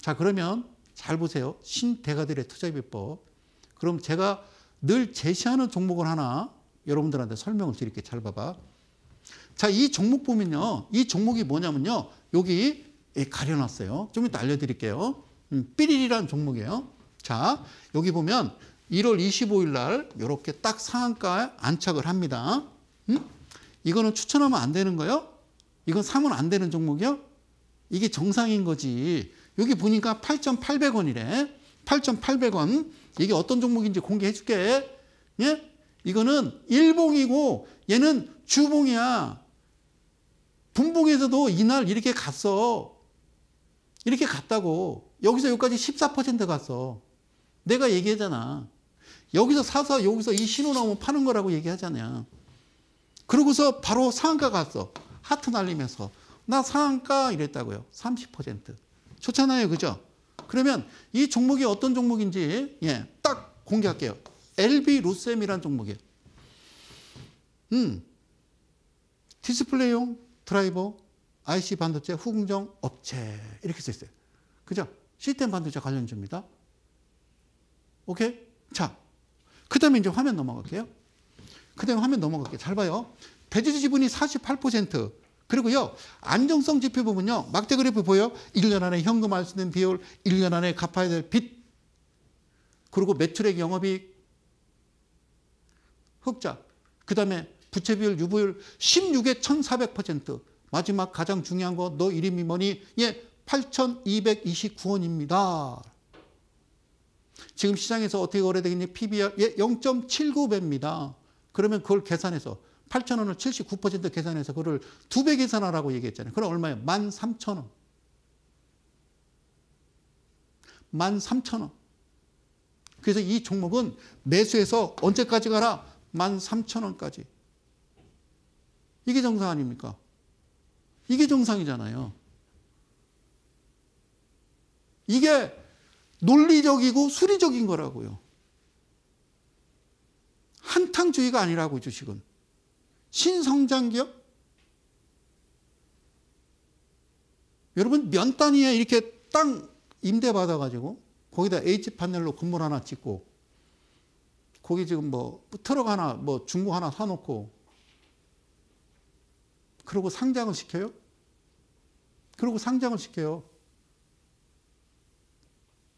자, 그러면 잘 보세요. 신대가들의 투자 비법. 그럼 제가 늘 제시하는 종목을 하나 여러분들한테 설명을 드릴게요. 잘 봐봐. 자, 이 종목 보면요. 이 종목이 뭐냐면요. 여기 예, 가려놨어요. 좀 이따 알려드릴게요. 음, 삐리리라는 종목이에요. 자, 여기 보면 1월 25일 날 이렇게 딱 상한가에 안착을 합니다. 음? 이거는 추천하면 안 되는 거요? 예 이건 사면 안 되는 종목이요? 이게 정상인 거지. 여기 보니까 8,800원이래. 8,800원. 이게 어떤 종목인지 공개해 줄게. 예? 이거는 일봉이고 얘는 주봉이야. 분봉에서도 이날 이렇게 갔어. 이렇게 갔다고. 여기서 여기까지 14% 갔어. 내가 얘기하잖아. 여기서 사서 여기서 이 신호 나오면 파는 거라고 얘기하잖아. 그러고서 바로 상한가 갔어. 하트 날리면서. 나 상한가 이랬다고요. 30%. 좋잖아요. 그죠? 그러면 이 종목이 어떤 종목인지 예, 딱 공개할게요. LB 루셈이란 종목이에요. 음. 디스플레이용 드라이버, IC 반도체 후공정 업체 이렇게 써 있어요. 그죠? 시스템 반도체 관련주입니다. 오케이? 자, 그 다음에 이제 화면 넘어갈게요. 그 다음에 화면 넘어갈게요. 잘 봐요. 대주 지분이 48%. 그리고요, 안정성 지표 보면요, 막대 그래프 보여요? 1년 안에 현금할 수 있는 비율, 1년 안에 갚아야 될 빚, 그리고 매출액 영업이익, 흑자, 그 다음에 부채 비율, 유보율 16에 1,400%. 마지막 가장 중요한 거 너 이름이 뭐니? 예, 8,229원입니다. 지금 시장에서 어떻게 거래되겠니? PBR 예, 0.79배입니다. 그러면 그걸 계산해서 8,000원을 79% 계산해서 그걸 2배 계산하라고 얘기했잖아요. 그럼 얼마예요? 13,000원. 13,000원. 그래서 이 종목은 매수해서 언제까지 가라? 13,000원까지. 이게 정상 아닙니까? 이게 정상이잖아요. 이게 논리적이고 수리적인 거라고요. 한탕주의가 아니라고죠, 지금. 신성장기업? 여러분, 면 단위에 이렇게 땅 임대받아가지고, 거기다 H 판넬로 건물 하나 짓고, 거기 지금 뭐, 트럭 하나, 뭐, 중고 하나 사놓고, 그러고 상장을 시켜요? 그러고 상장을 시켜요.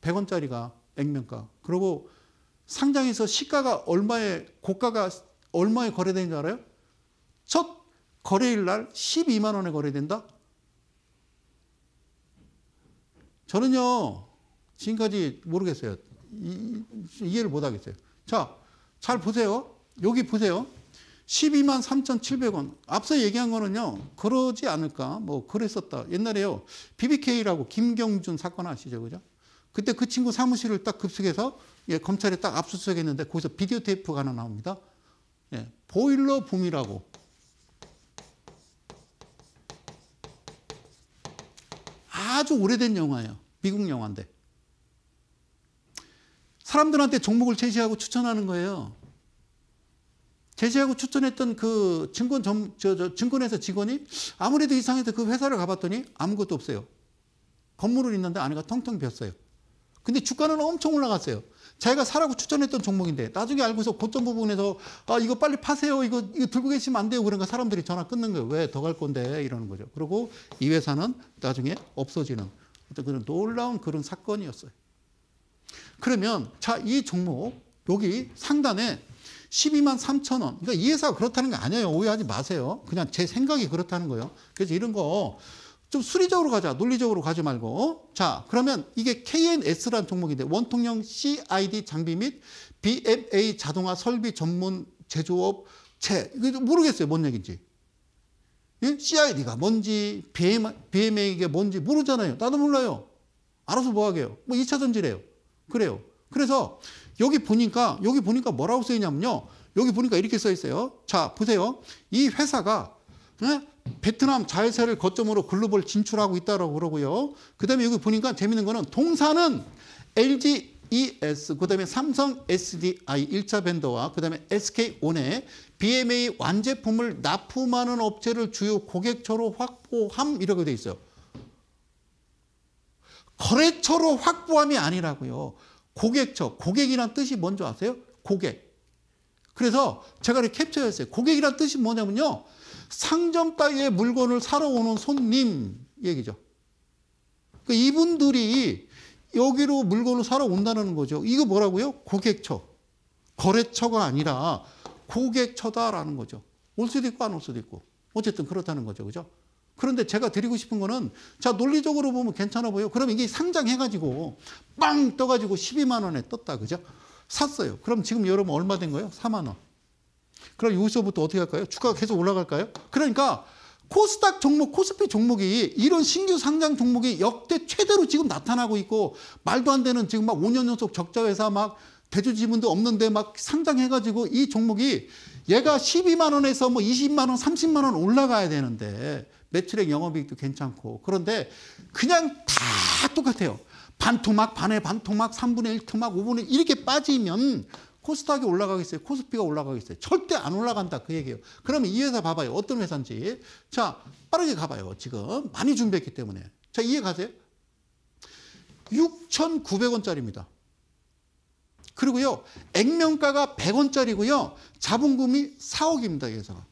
100원짜리가 액면가. 그러고 상장에서 시가가 얼마에 고가가 얼마에 거래되는 줄 알아요? 첫 거래일 날 12만 원에 거래된다. 저는요 지금까지 모르겠어요. 이, 이해를 못 하겠어요. 자, 잘 보세요. 여기 보세요. 12만 3,700원. 앞서 얘기한 거는요, 그러지 않을까. 뭐, 그랬었다. 옛날에요, BBK라고 김경준 사건 아시죠? 그죠? 그때 그 친구 사무실을 딱 급속해서 예, 검찰에 딱 압수수색했는데 거기서 비디오 테이프가 하나 나옵니다. 예, 보일러 붐이라고. 아주 오래된 영화예요. 미국 영화인데. 사람들한테 종목을 제시하고 추천하는 거예요. 제재하고 추천했던 그 증권 점, 저, 저, 증권회사 직원이 아무래도 이상해서 그 회사를 가봤더니 아무것도 없어요. 건물은 있는데 안에가 텅텅 비었어요. 근데 주가는 엄청 올라갔어요. 자기가 사라고 추천했던 종목인데 나중에 알고서 고점 부분에서 아 이거 빨리 파세요 이거, 이거 들고 계시면 안 돼요 그러니까 사람들이 전화 끊는 거예요 왜 더 갈 건데 이러는 거죠 그리고 이 회사는 나중에 없어지는 어떤 그런 놀라운 그런 사건이었어요 그러면 자 이 종목 여기 상단에 12만 3천 원. 그러니까 이 회사가 그렇다는 게 아니에요. 오해하지 마세요. 그냥 제 생각이 그렇다는 거예요. 그래서 이런 거 좀 수리적으로 가자. 논리적으로 가지 말고. 어? 자, 그러면 이게 KNS라는 종목인데 원통형 CID 장비 및 BMA 자동화 설비 전문 제조업 채. 이거 모르겠어요. 뭔 얘기인지. 예? CID가 뭔지, BMA가 뭔지 모르잖아요. 나도 몰라요. 알아서 뭐 하게요? 뭐 2차 전지래요. 그래요. 그래서 여기 보니까 여기 보니까 뭐라고 써 있냐면요. 여기 보니까 이렇게 써 있어요. 자, 보세요. 이 회사가 네? 베트남 자회사를 거점으로 글로벌 진출하고 있다라고 그러고요. 그다음에 여기 보니까 재밌는 거는 동사는 LG ES, 그다음에 삼성 SDI 1차 밴더와 그다음에 SK 온에 BMA 완제품을 납품하는 업체를 주요 고객처로 확보함 이렇게돼 있어요. 거래처로 확보함이 아니라고요. 고객처, 고객이란 뜻이 뭔지 아세요? 고객. 그래서 제가 이렇게 캡처했어요. 고객이란 뜻이 뭐냐면요. 상점 따위의 물건을 사러 오는 손님 얘기죠. 그러니까 이분들이 여기로 물건을 사러 온다는 거죠. 이거 뭐라고요? 고객처. 거래처가 아니라 고객처다라는 거죠. 올 수도 있고 안 올 수도 있고. 어쨌든 그렇다는 거죠. 그죠? 그런데 제가 드리고 싶은 거는 자 논리적으로 보면 괜찮아 보여. 요 그럼 이게 상장해가지고 빵 떠가지고 12만 원에 떴다 그죠? 샀어요. 그럼 지금 여러분 얼마 된 거예요? 4만 원. 그럼 여기서부터 어떻게 할까요? 주가가 계속 올라갈까요? 그러니까 코스닥 종목, 코스피 종목이 이런 신규 상장 종목이 역대 최대로 지금 나타나고 있고 말도 안 되는 지금 막 5년 연속 적자 회사 막 대주 지분도 없는데 막 상장해가지고 이 종목이 얘가 12만 원에서 뭐 20만 원, 30만 원 올라가야 되는데 매출액 영업이익도 괜찮고 그런데 그냥 다 똑같아요. 반 토막, 반의 반 토막, 3분의 1 토막, 5분의 1 이렇게 빠지면 코스닥이 올라가겠어요? 코스피가 올라가겠어요? 절대 안 올라간다 그 얘기예요. 그러면 이 회사 봐봐요. 어떤 회사인지. 자 빠르게 가봐요. 지금 많이 준비했기 때문에. 자 이해 가세요? 6,900원짜리입니다. 그리고요. 액면가가 100원짜리고요. 자본금이 4억입니다. 이 회사가.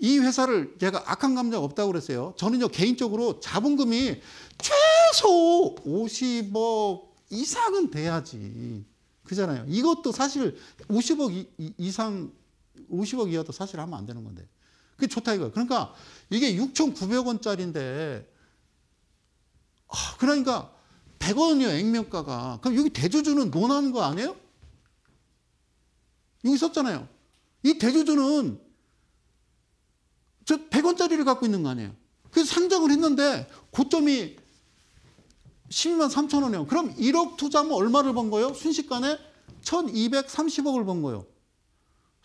이 회사를 제가 악한 감정 없다고 그랬어요. 저는요, 개인적으로 자본금이 최소 50억 이상은 돼야지. 그잖아요. 이것도 사실 50억 이, 상 50억 이하도 사실 하면 안 되는 건데. 그게 좋다 이거예요. 그러니까 이게 6,900원짜리인데, 아, 그러니까 100원이요, 액면가가. 그럼 여기 대주주는 논하는 거 아니에요? 여기 썼잖아요. 이 대주주는 저 100원짜리를 갖고 있는 거 아니에요. 그 상장을 했는데 고점이 12만 3천 원이요. 그럼 1억 투자하면 얼마를 번 거예요? 순식간에 1230억을 번 거예요.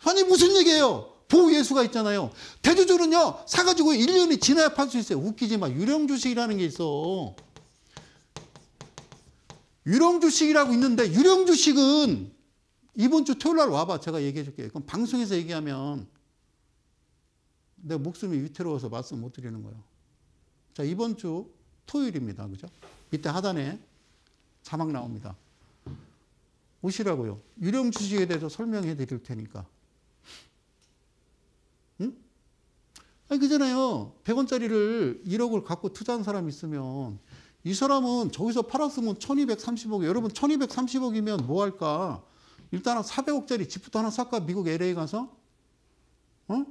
아니 무슨 얘기예요? 보호 예수가 있잖아요. 대주주는요. 사가지고 1년이 지나야 팔 수 있어요. 웃기지 마. 유령 주식이라는 게 있어. 유령 주식이라고 있는데 유령 주식은 이번 주 토요일 날 와봐. 제가 얘기해 줄게요. 그럼 방송에서 얘기하면 내 목숨이 위태로워서 말씀 못 드리는 거예요. 자, 이번 주 토요일입니다. 그죠? 밑에 하단에 자막 나옵니다. 오시라고요. 유령 주식에 대해서 설명해 드릴 테니까. 응? 아니, 그잖아요. 100원짜리를 1억을 갖고 투자한 사람 있으면 이 사람은 저기서 팔았으면 1230억, 여러분 1230억이면 뭐 할까? 일단 400억짜리 집부터 하나 살까? 미국 LA 가서? 어?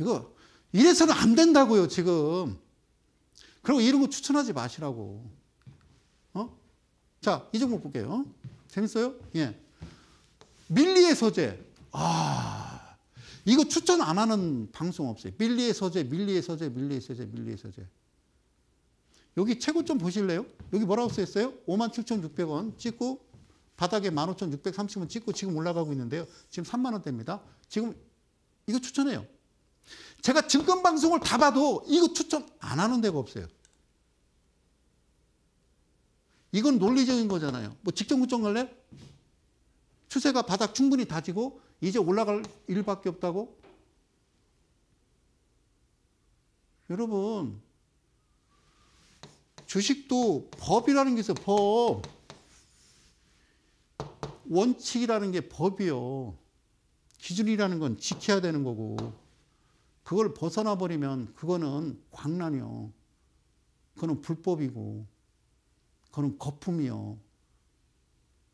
이거 이래서는 안 된다고요, 지금. 그리고 이런 거 추천하지 마시라고. 어? 자, 이 종목 볼게요. 재밌어요? 예. 밀리의 서재 아, 이거 추천 안 하는 방송 없어요. 밀리의 서재 밀리의 서재 밀리의 서재 밀리의 서재 여기 최고점 보실래요? 여기 뭐라고 써있어요? 57,600원 찍고 바닥에 15,630원 찍고 지금 올라가고 있는데요. 지금 3만 원대입니다. 지금 이거 추천해요. 제가 증권 방송을 다 봐도 이거 추천 안 하는 데가 없어요. 이건 논리적인 거잖아요. 뭐 직전 구청 갈래? 추세가 바닥 충분히 다지고 이제 올라갈 일밖에 없다고? 여러분 주식도 법이라는 게 있어요. 법. 원칙이라는 게 법이요. 기준이라는 건 지켜야 되는 거고. 그걸 벗어나 버리면 그거는 광란이요. 그거는 불법이고 그거는 거품이요.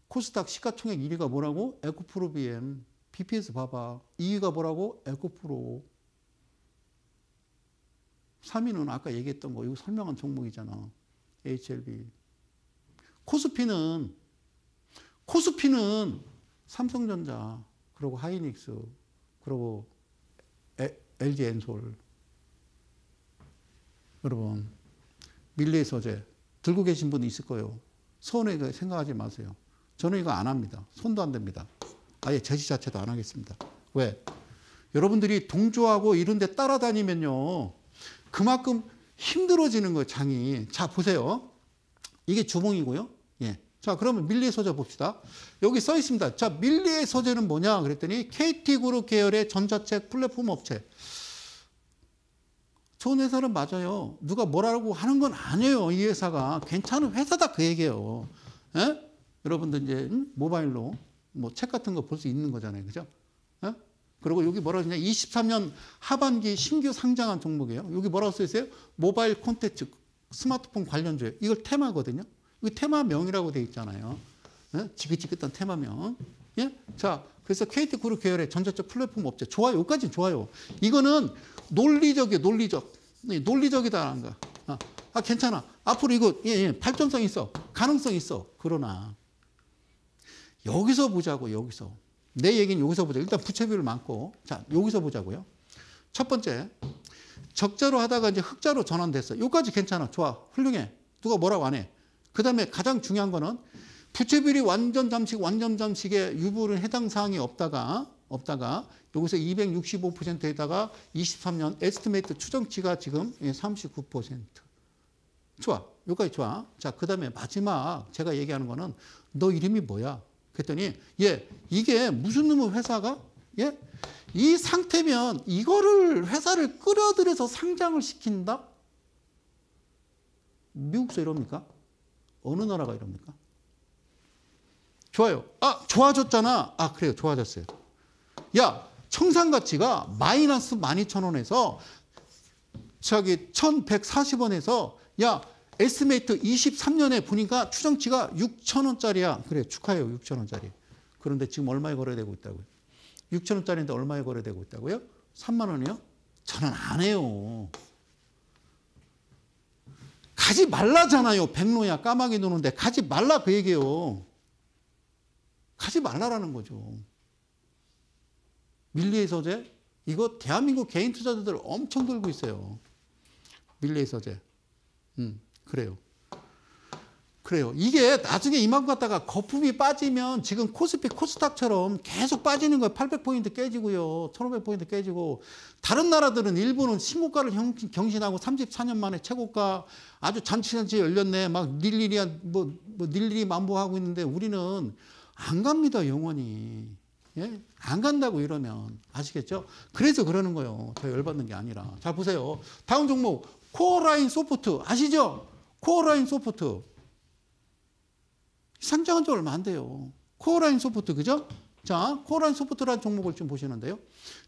코스닥 시가총액 1위가 뭐라고? 에코프로 BM. BPS 봐봐. 2위가 뭐라고? 에코프로. 3위는 아까 얘기했던 거, 이거 설명한 종목이잖아. HLB. 코스피는, 코스피는 삼성전자, 그리고 하이닉스, 그리고 LG 엔솔. 여러분, 밀레의 소재 들고 계신 분 있을 거예요. 손에 그 생각하지 마세요. 저는 이거 안 합니다. 손도 안 됩니다. 아예 제시 자체도 안 하겠습니다. 왜? 여러분들이 동조하고 이런 데 따라다니면요. 그만큼 힘들어지는 거예요, 장이. 자, 보세요. 이게 주봉이고요. 예. 자, 그러면 밀리의 소재 봅시다. 여기 써 있습니다. 자, 밀리의 소재는 뭐냐? 그랬더니 KT그룹 계열의 전자책 플랫폼 업체. 좋은 회사는 맞아요. 누가 뭐라고 하는 건 아니에요. 이 회사가. 괜찮은 회사다 그 얘기예요. 에? 예? 여러분들 이제 모바일로 뭐 책 같은 거 볼 수 있는 거잖아요. 그죠? 에? 예? 그리고 여기 뭐라고 했냐? 23년 하반기 신규 상장한 종목이에요. 여기 뭐라고 써 있어요? 모바일 콘텐츠 스마트폰 관련주예요. 이걸 테마거든요. 그 테마명이라고 되어 있잖아요. 예? 지긋지긋한 테마명. 예? 자, 그래서 KT 그룹 계열의 전자적 플랫폼 업체. 좋아요. 여기까지 좋아요. 이거는 논리적이에요, 논리적. 논리적이다라는 거. 아, 아, 괜찮아. 앞으로 이거, 예, 예, 발전성 있어. 가능성 있어. 그러나, 여기서 보자고, 여기서. 내 얘기는 여기서 보자. 일단 부채 비율 많고. 자, 여기서 보자고요. 첫 번째. 적자로 하다가 이제 흑자로 전환됐어. 여기까지 괜찮아. 좋아. 훌륭해. 누가 뭐라고 안 해. 그다음에 가장 중요한 거는 부채 비리 완전 잠식 완전 잠식에유보를 해당 사항이 없다가 없다가 여기서 265%에다가 23년 에스티메이트 추정치가 지금 39%. 예, 좋아. 여기까지 좋아. 자, 그다음에 마지막 제가 얘기하는 거는 너 이름이 뭐야? 그랬더니 예, 이게 무슨 놈의 회사가 예? 이 상태면 이거를 회사를 끌어들여서 상장을 시킨다? 미국서 이럽니까? 어느 나라가 이럽니까? 좋아요. 아, 좋아졌잖아. 아, 그래요. 좋아졌어요. 야, 청산 가치가 마이너스 12,000원에서 저기 1,140원에서 야, 에스메이트 23년에 보니까 추정치가 6,000원짜리야. 그래, 축하해요. 6,000원짜리. 그런데 지금 얼마에 거래되고 있다고요? 6,000원짜리인데 얼마에 거래되고 있다고요? 3만 원이요? 저는 안 해요. 가지 말라잖아요. 백로야 까마귀 노는데 가지 말라 그얘기요 가지 말라라는 거죠. 밀리의 서재 이거 대한민국 개인 투자자들 엄청 들고 있어요. 밀리의 서재. 음, 그래요. 그래요. 이게 나중에 이만큼 갔다가 거품이 빠지면 지금 코스피 코스닥처럼 계속 빠지는 거예요. 800포인트 깨지고요. 1500포인트 깨지고. 다른 나라들은 일본은 신고가를 경신하고 34년 만에 최고가 아주 잔치잔치 열렸네. 막 닐리리한 뭐, 뭐 닐리리 만보하고 있는데 우리는 안 갑니다. 영원히. 예? 안 간다고 이러면 아시겠죠? 그래서 그러는 거예요. 더 열받는 게 아니라. 잘 보세요. 다음 종목 코어라인 소프트 아시죠? 코어라인 소프트 상장한 지 얼마 안 돼요. 코어라인 소프트, 그죠? 자, 코어라인 소프트라는 종목을 지금 보시는데요.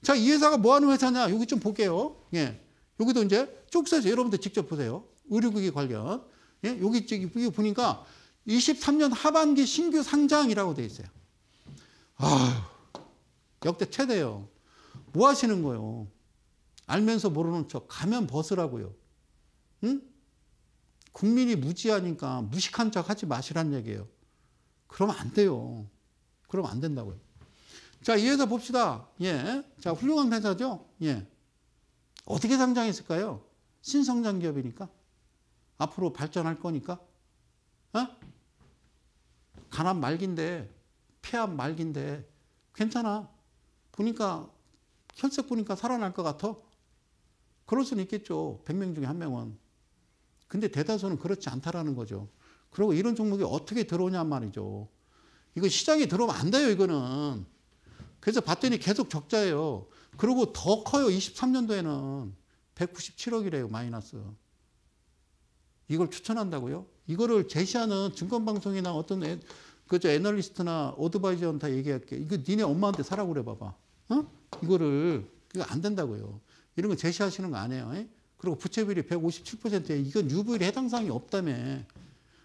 자, 이 회사가 뭐 하는 회사냐? 여기 좀 볼게요. 예. 여기도 이제 쭉 써서 여러분들 직접 보세요. 의료기기 관련. 예, 여기, 여기 보니까 23년 하반기 신규 상장이라고 돼 있어요. 아 역대 최대요. 뭐 하시는 거예요? 알면서 모르는 척 가면 벗으라고요. 응? 국민이 무지하니까 무식한 척 하지 마시란 얘기예요. 그러면 안 돼요. 그러면 안 된다고요. 자, 이 회사 봅시다. 예. 자, 훌륭한 회사죠? 예. 어떻게 성장했을까요? 신성장 기업이니까. 앞으로 발전할 거니까. 어? 가난 말긴데, 폐암 말긴데, 괜찮아. 보니까, 혈색 보니까 살아날 것 같아. 그럴 수는 있겠죠. 100명 중에 한 명은. 근데 대다수는 그렇지 않다라는 거죠. 그리고 이런 종목이 어떻게 들어오냐 말이죠. 이거 시장에 들어오면 안 돼요, 이거는. 그래서 봤더니 계속 적자예요. 그리고 더 커요, 23년도에는. 197억이래요, 마이너스. 이걸 추천한다고요? 이거를 제시하는 증권방송이나 어떤 애, 그저 애널리스트나 어드바이저한다 얘기할게. 이거 니네 엄마한테 사라고 그래 봐봐. 어? 이거를, 이거 안 된다고요. 이런 거 제시하시는 거 아니에요. 예? 그리고 부채비율이 157%에 이건 유보율에 해당 사항이 없다며.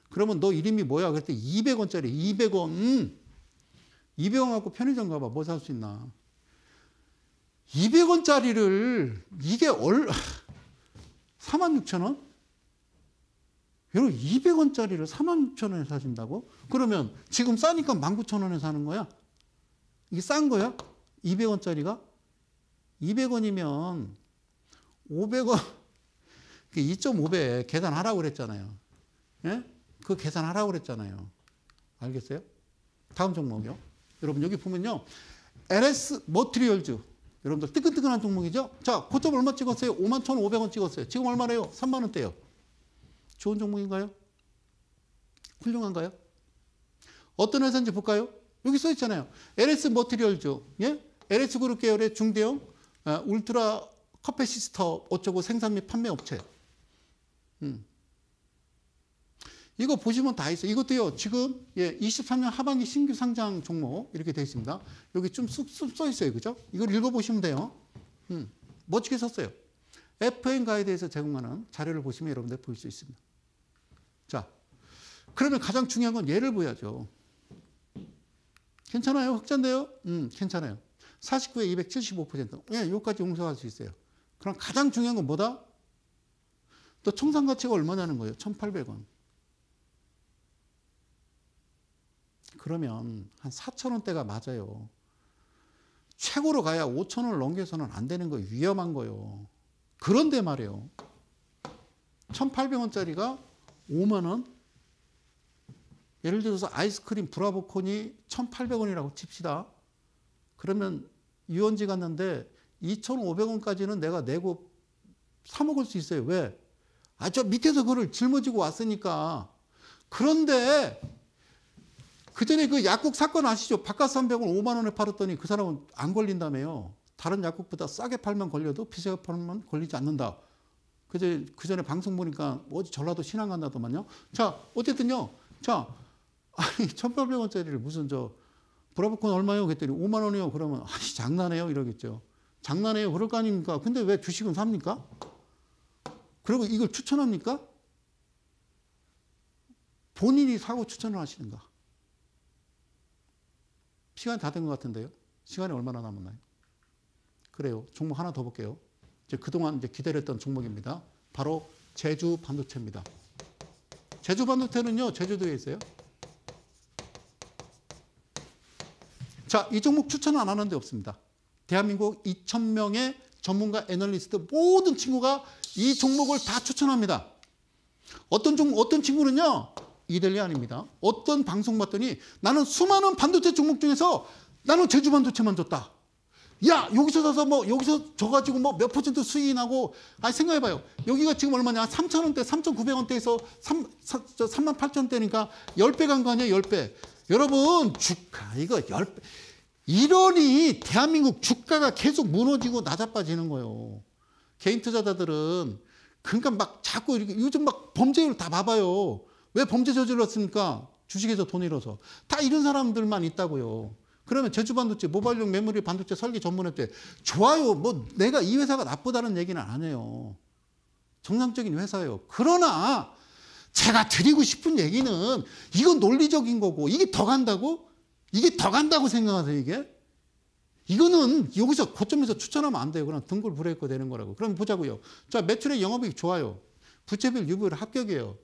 그러면 너 이름이 뭐야? 그랬더니 200원짜리, 200원. 음. 200원 갖고 편의점 가봐. 뭐 살 수 있나? 200원짜리를, 이게 얼, 4만 6 0 원? 여러분, 200원짜리를 4 6 0 0 0 원에 사신다고? 그러면 지금 싸니까 1 9 0 0 0 원에 사는 거야? 이게 싼 거야? 200원짜리가? 200원이면 500원, 2.5배 계산하라고 그랬잖아요. 예? 그 계산하라고 그랬잖아요. 알겠어요? 다음 종목이요. 여러분 여기 보면요. LS 머트리얼즈. 여러분들 뜨끈뜨끈한 종목이죠? 자, 고점 얼마 찍었어요? 51,500원 찍었어요. 지금 얼마래요? 3만 원대요. 좋은 종목인가요? 훌륭한가요? 어떤 회사인지 볼까요? 여기 써 있잖아요. LS 머트리얼즈. 예? LS 그룹 계열의 중대형 아, 울트라 커패시스터 어쩌고 생산 및 판매 업체. 음. 이거 보시면 다 있어요. 이것도요, 지금, 예, 23년 하반기 신규 상장 종목, 이렇게 되어 있습니다. 여기 좀 쑥쑥 써 있어요. 그죠? 이걸 읽어보시면 돼요. 음, 멋지게 썼어요. FN 가이드에서 제공하는 자료를 보시면 여러분들 볼 수 있습니다. 자, 그러면 가장 중요한 건 얘를 보여야죠. 괜찮아요. 흑자인데요? 음, 괜찮아요. 49에 275%. 예, 요까지 용서할 수 있어요. 그럼 가장 중요한 건 뭐다? 또 청산가치가 얼마냐는 거예요. 1,800원. 그러면 한 4천 원대가 맞아요. 최고로 가야 5천 원을 넘겨서는 안 되는 거 위험한 거요. 그런데 말이에요. 1,800원짜리가 5만 원. 예를 들어서 아이스크림 브라보콘이 1,800원이라고 칩시다. 그러면 유원지 갔는데 2,500원까지는 내가 내고 사 먹을 수 있어요. 왜? 아, 저 밑에서 그를 짊어지고 왔으니까. 그런데 그 전에 그 약국 사건 아시죠? 바깥 300을 5만 원에 팔았더니 그 사람은 안 걸린다며요. 다른 약국보다 싸게 팔면 걸려도 비싸게 팔면 걸리지 않는다. 그제 그 전에 방송 보니까 어디 전라도 신안 간다더만요. 자, 어쨌든요. 자, 아니 천팔백 원짜리를 무슨 저 브라보콘 얼마요? 그랬더니 5만 원이요. 그러면 아니 장난해요 이러겠죠. 장난해요. 그럴 거 아닙니까? 근데 왜 주식은 삽니까? 그리고 이걸 추천합니까? 본인이 사고 추천을 하시는가? 시간 다 된 것 같은데요. 시간이 얼마나 남았나요? 그래요. 종목 하나 더 볼게요. 이제 그동안 이제 기다렸던 종목입니다. 바로 제주 반도체입니다. 제주 반도체는요, 제주도에 있어요. 자, 이 종목 추천안 하는데 없습니다. 대한민국 2,000명의 전문가 애널리스트 모든 친구가 이 종목을 다 추천합니다. 어떤 종, 어떤 친구는요, 이델리 아닙니다. 어떤 방송 봤더니 나는 수많은 반도체 종목 중에서 나는 제주 반도체만 줬다. 야 여기서 사서 뭐 여기서 줘가지고 뭐 몇 퍼센트 수익나고 아니 생각해봐요 여기가 지금 얼마냐 3천 원대 3,900 원대에서 3 사, 3만 8천 원대니까 10배 간 거 아니야 10배 여러분 주가 이거 10배 이러니 대한민국 주가가 계속 무너지고 낮아빠지는 거예요 개인 투자자들은 그러니까 막 자꾸 이렇게 요즘 막 범죄율 다 봐봐요 왜 범죄 저질렀습니까? 주식에서 돈 잃어서. 다 이런 사람들만 있다고요. 그러면 제주 반도체, 모바일용 메모리 반도체 설계 전문회때 좋아요. 뭐 내가 이 회사가 나쁘다는 얘기는 안 해요. 정상적인 회사예요. 그러나 제가 드리고 싶은 얘기는 이건 논리적인 거고 이게 더 간다고? 이게 더 간다고 생각하세요, 이게? 이거는 여기서 고점에서 추천하면 안 돼요. 그럼 등골 브레이크 되는 거라고. 그럼 보자고요. 자, 매출의 영업이익 좋아요. 부채비율 유보율 합격이에요.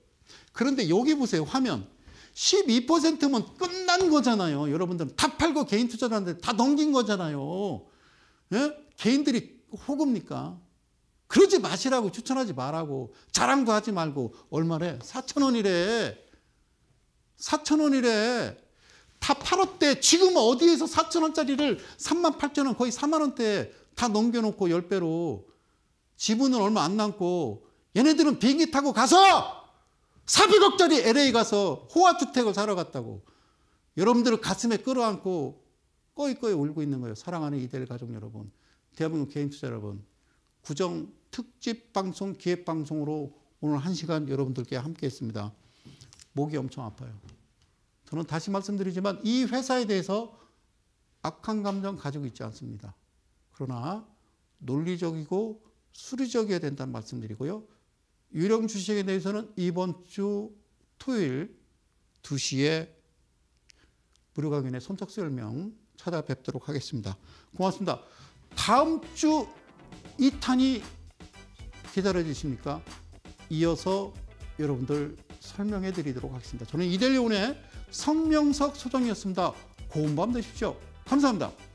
그런데 여기 보세요. 화면. 12%면 끝난 거잖아요. 여러분들은 다 팔고 개인 투자를 하는데 다 넘긴 거잖아요. 예? 개인들이 호구입니까? 그러지 마시라고 추천하지 말라고 자랑도 하지 말고 얼마래? 4천 원이래. 4천 원이래. 다팔었대 지금 어디에서 4천 원짜리를 3만 8천 원 거의 4만 원대 다 넘겨놓고 10배로 지분은 얼마 안 남고 얘네들은 비행기 타고 가서 400억짜리 LA 가서 호화주택을 사러 갔다고 여러분들을 가슴에 끌어안고 꺼이꺼이 울고 있는 거예요. 사랑하는 이대일 가족 여러분, 대한민국 개인 투자 여러분, 구정 특집 방송 기획 방송으로 오늘 한 시간 여러분들께 함께했습니다. 목이 엄청 아파요. 저는 다시 말씀드리지만 이 회사에 대해서 악한 감정 가지고 있지 않습니다. 그러나 논리적이고 수리적이어야 된다는 말씀드리고요. 유령 주식에 대해서는 이번 주 토요일 2시에 무료 강연의 선착 설명 찾아뵙도록 하겠습니다. 고맙습니다. 다음 주 2탄이 기다려지십니까? 이어서 여러분들 설명해 드리도록 하겠습니다. 저는 이델리온의 성명석 소장이었습니다. 고운 밤 되십시오. 감사합니다.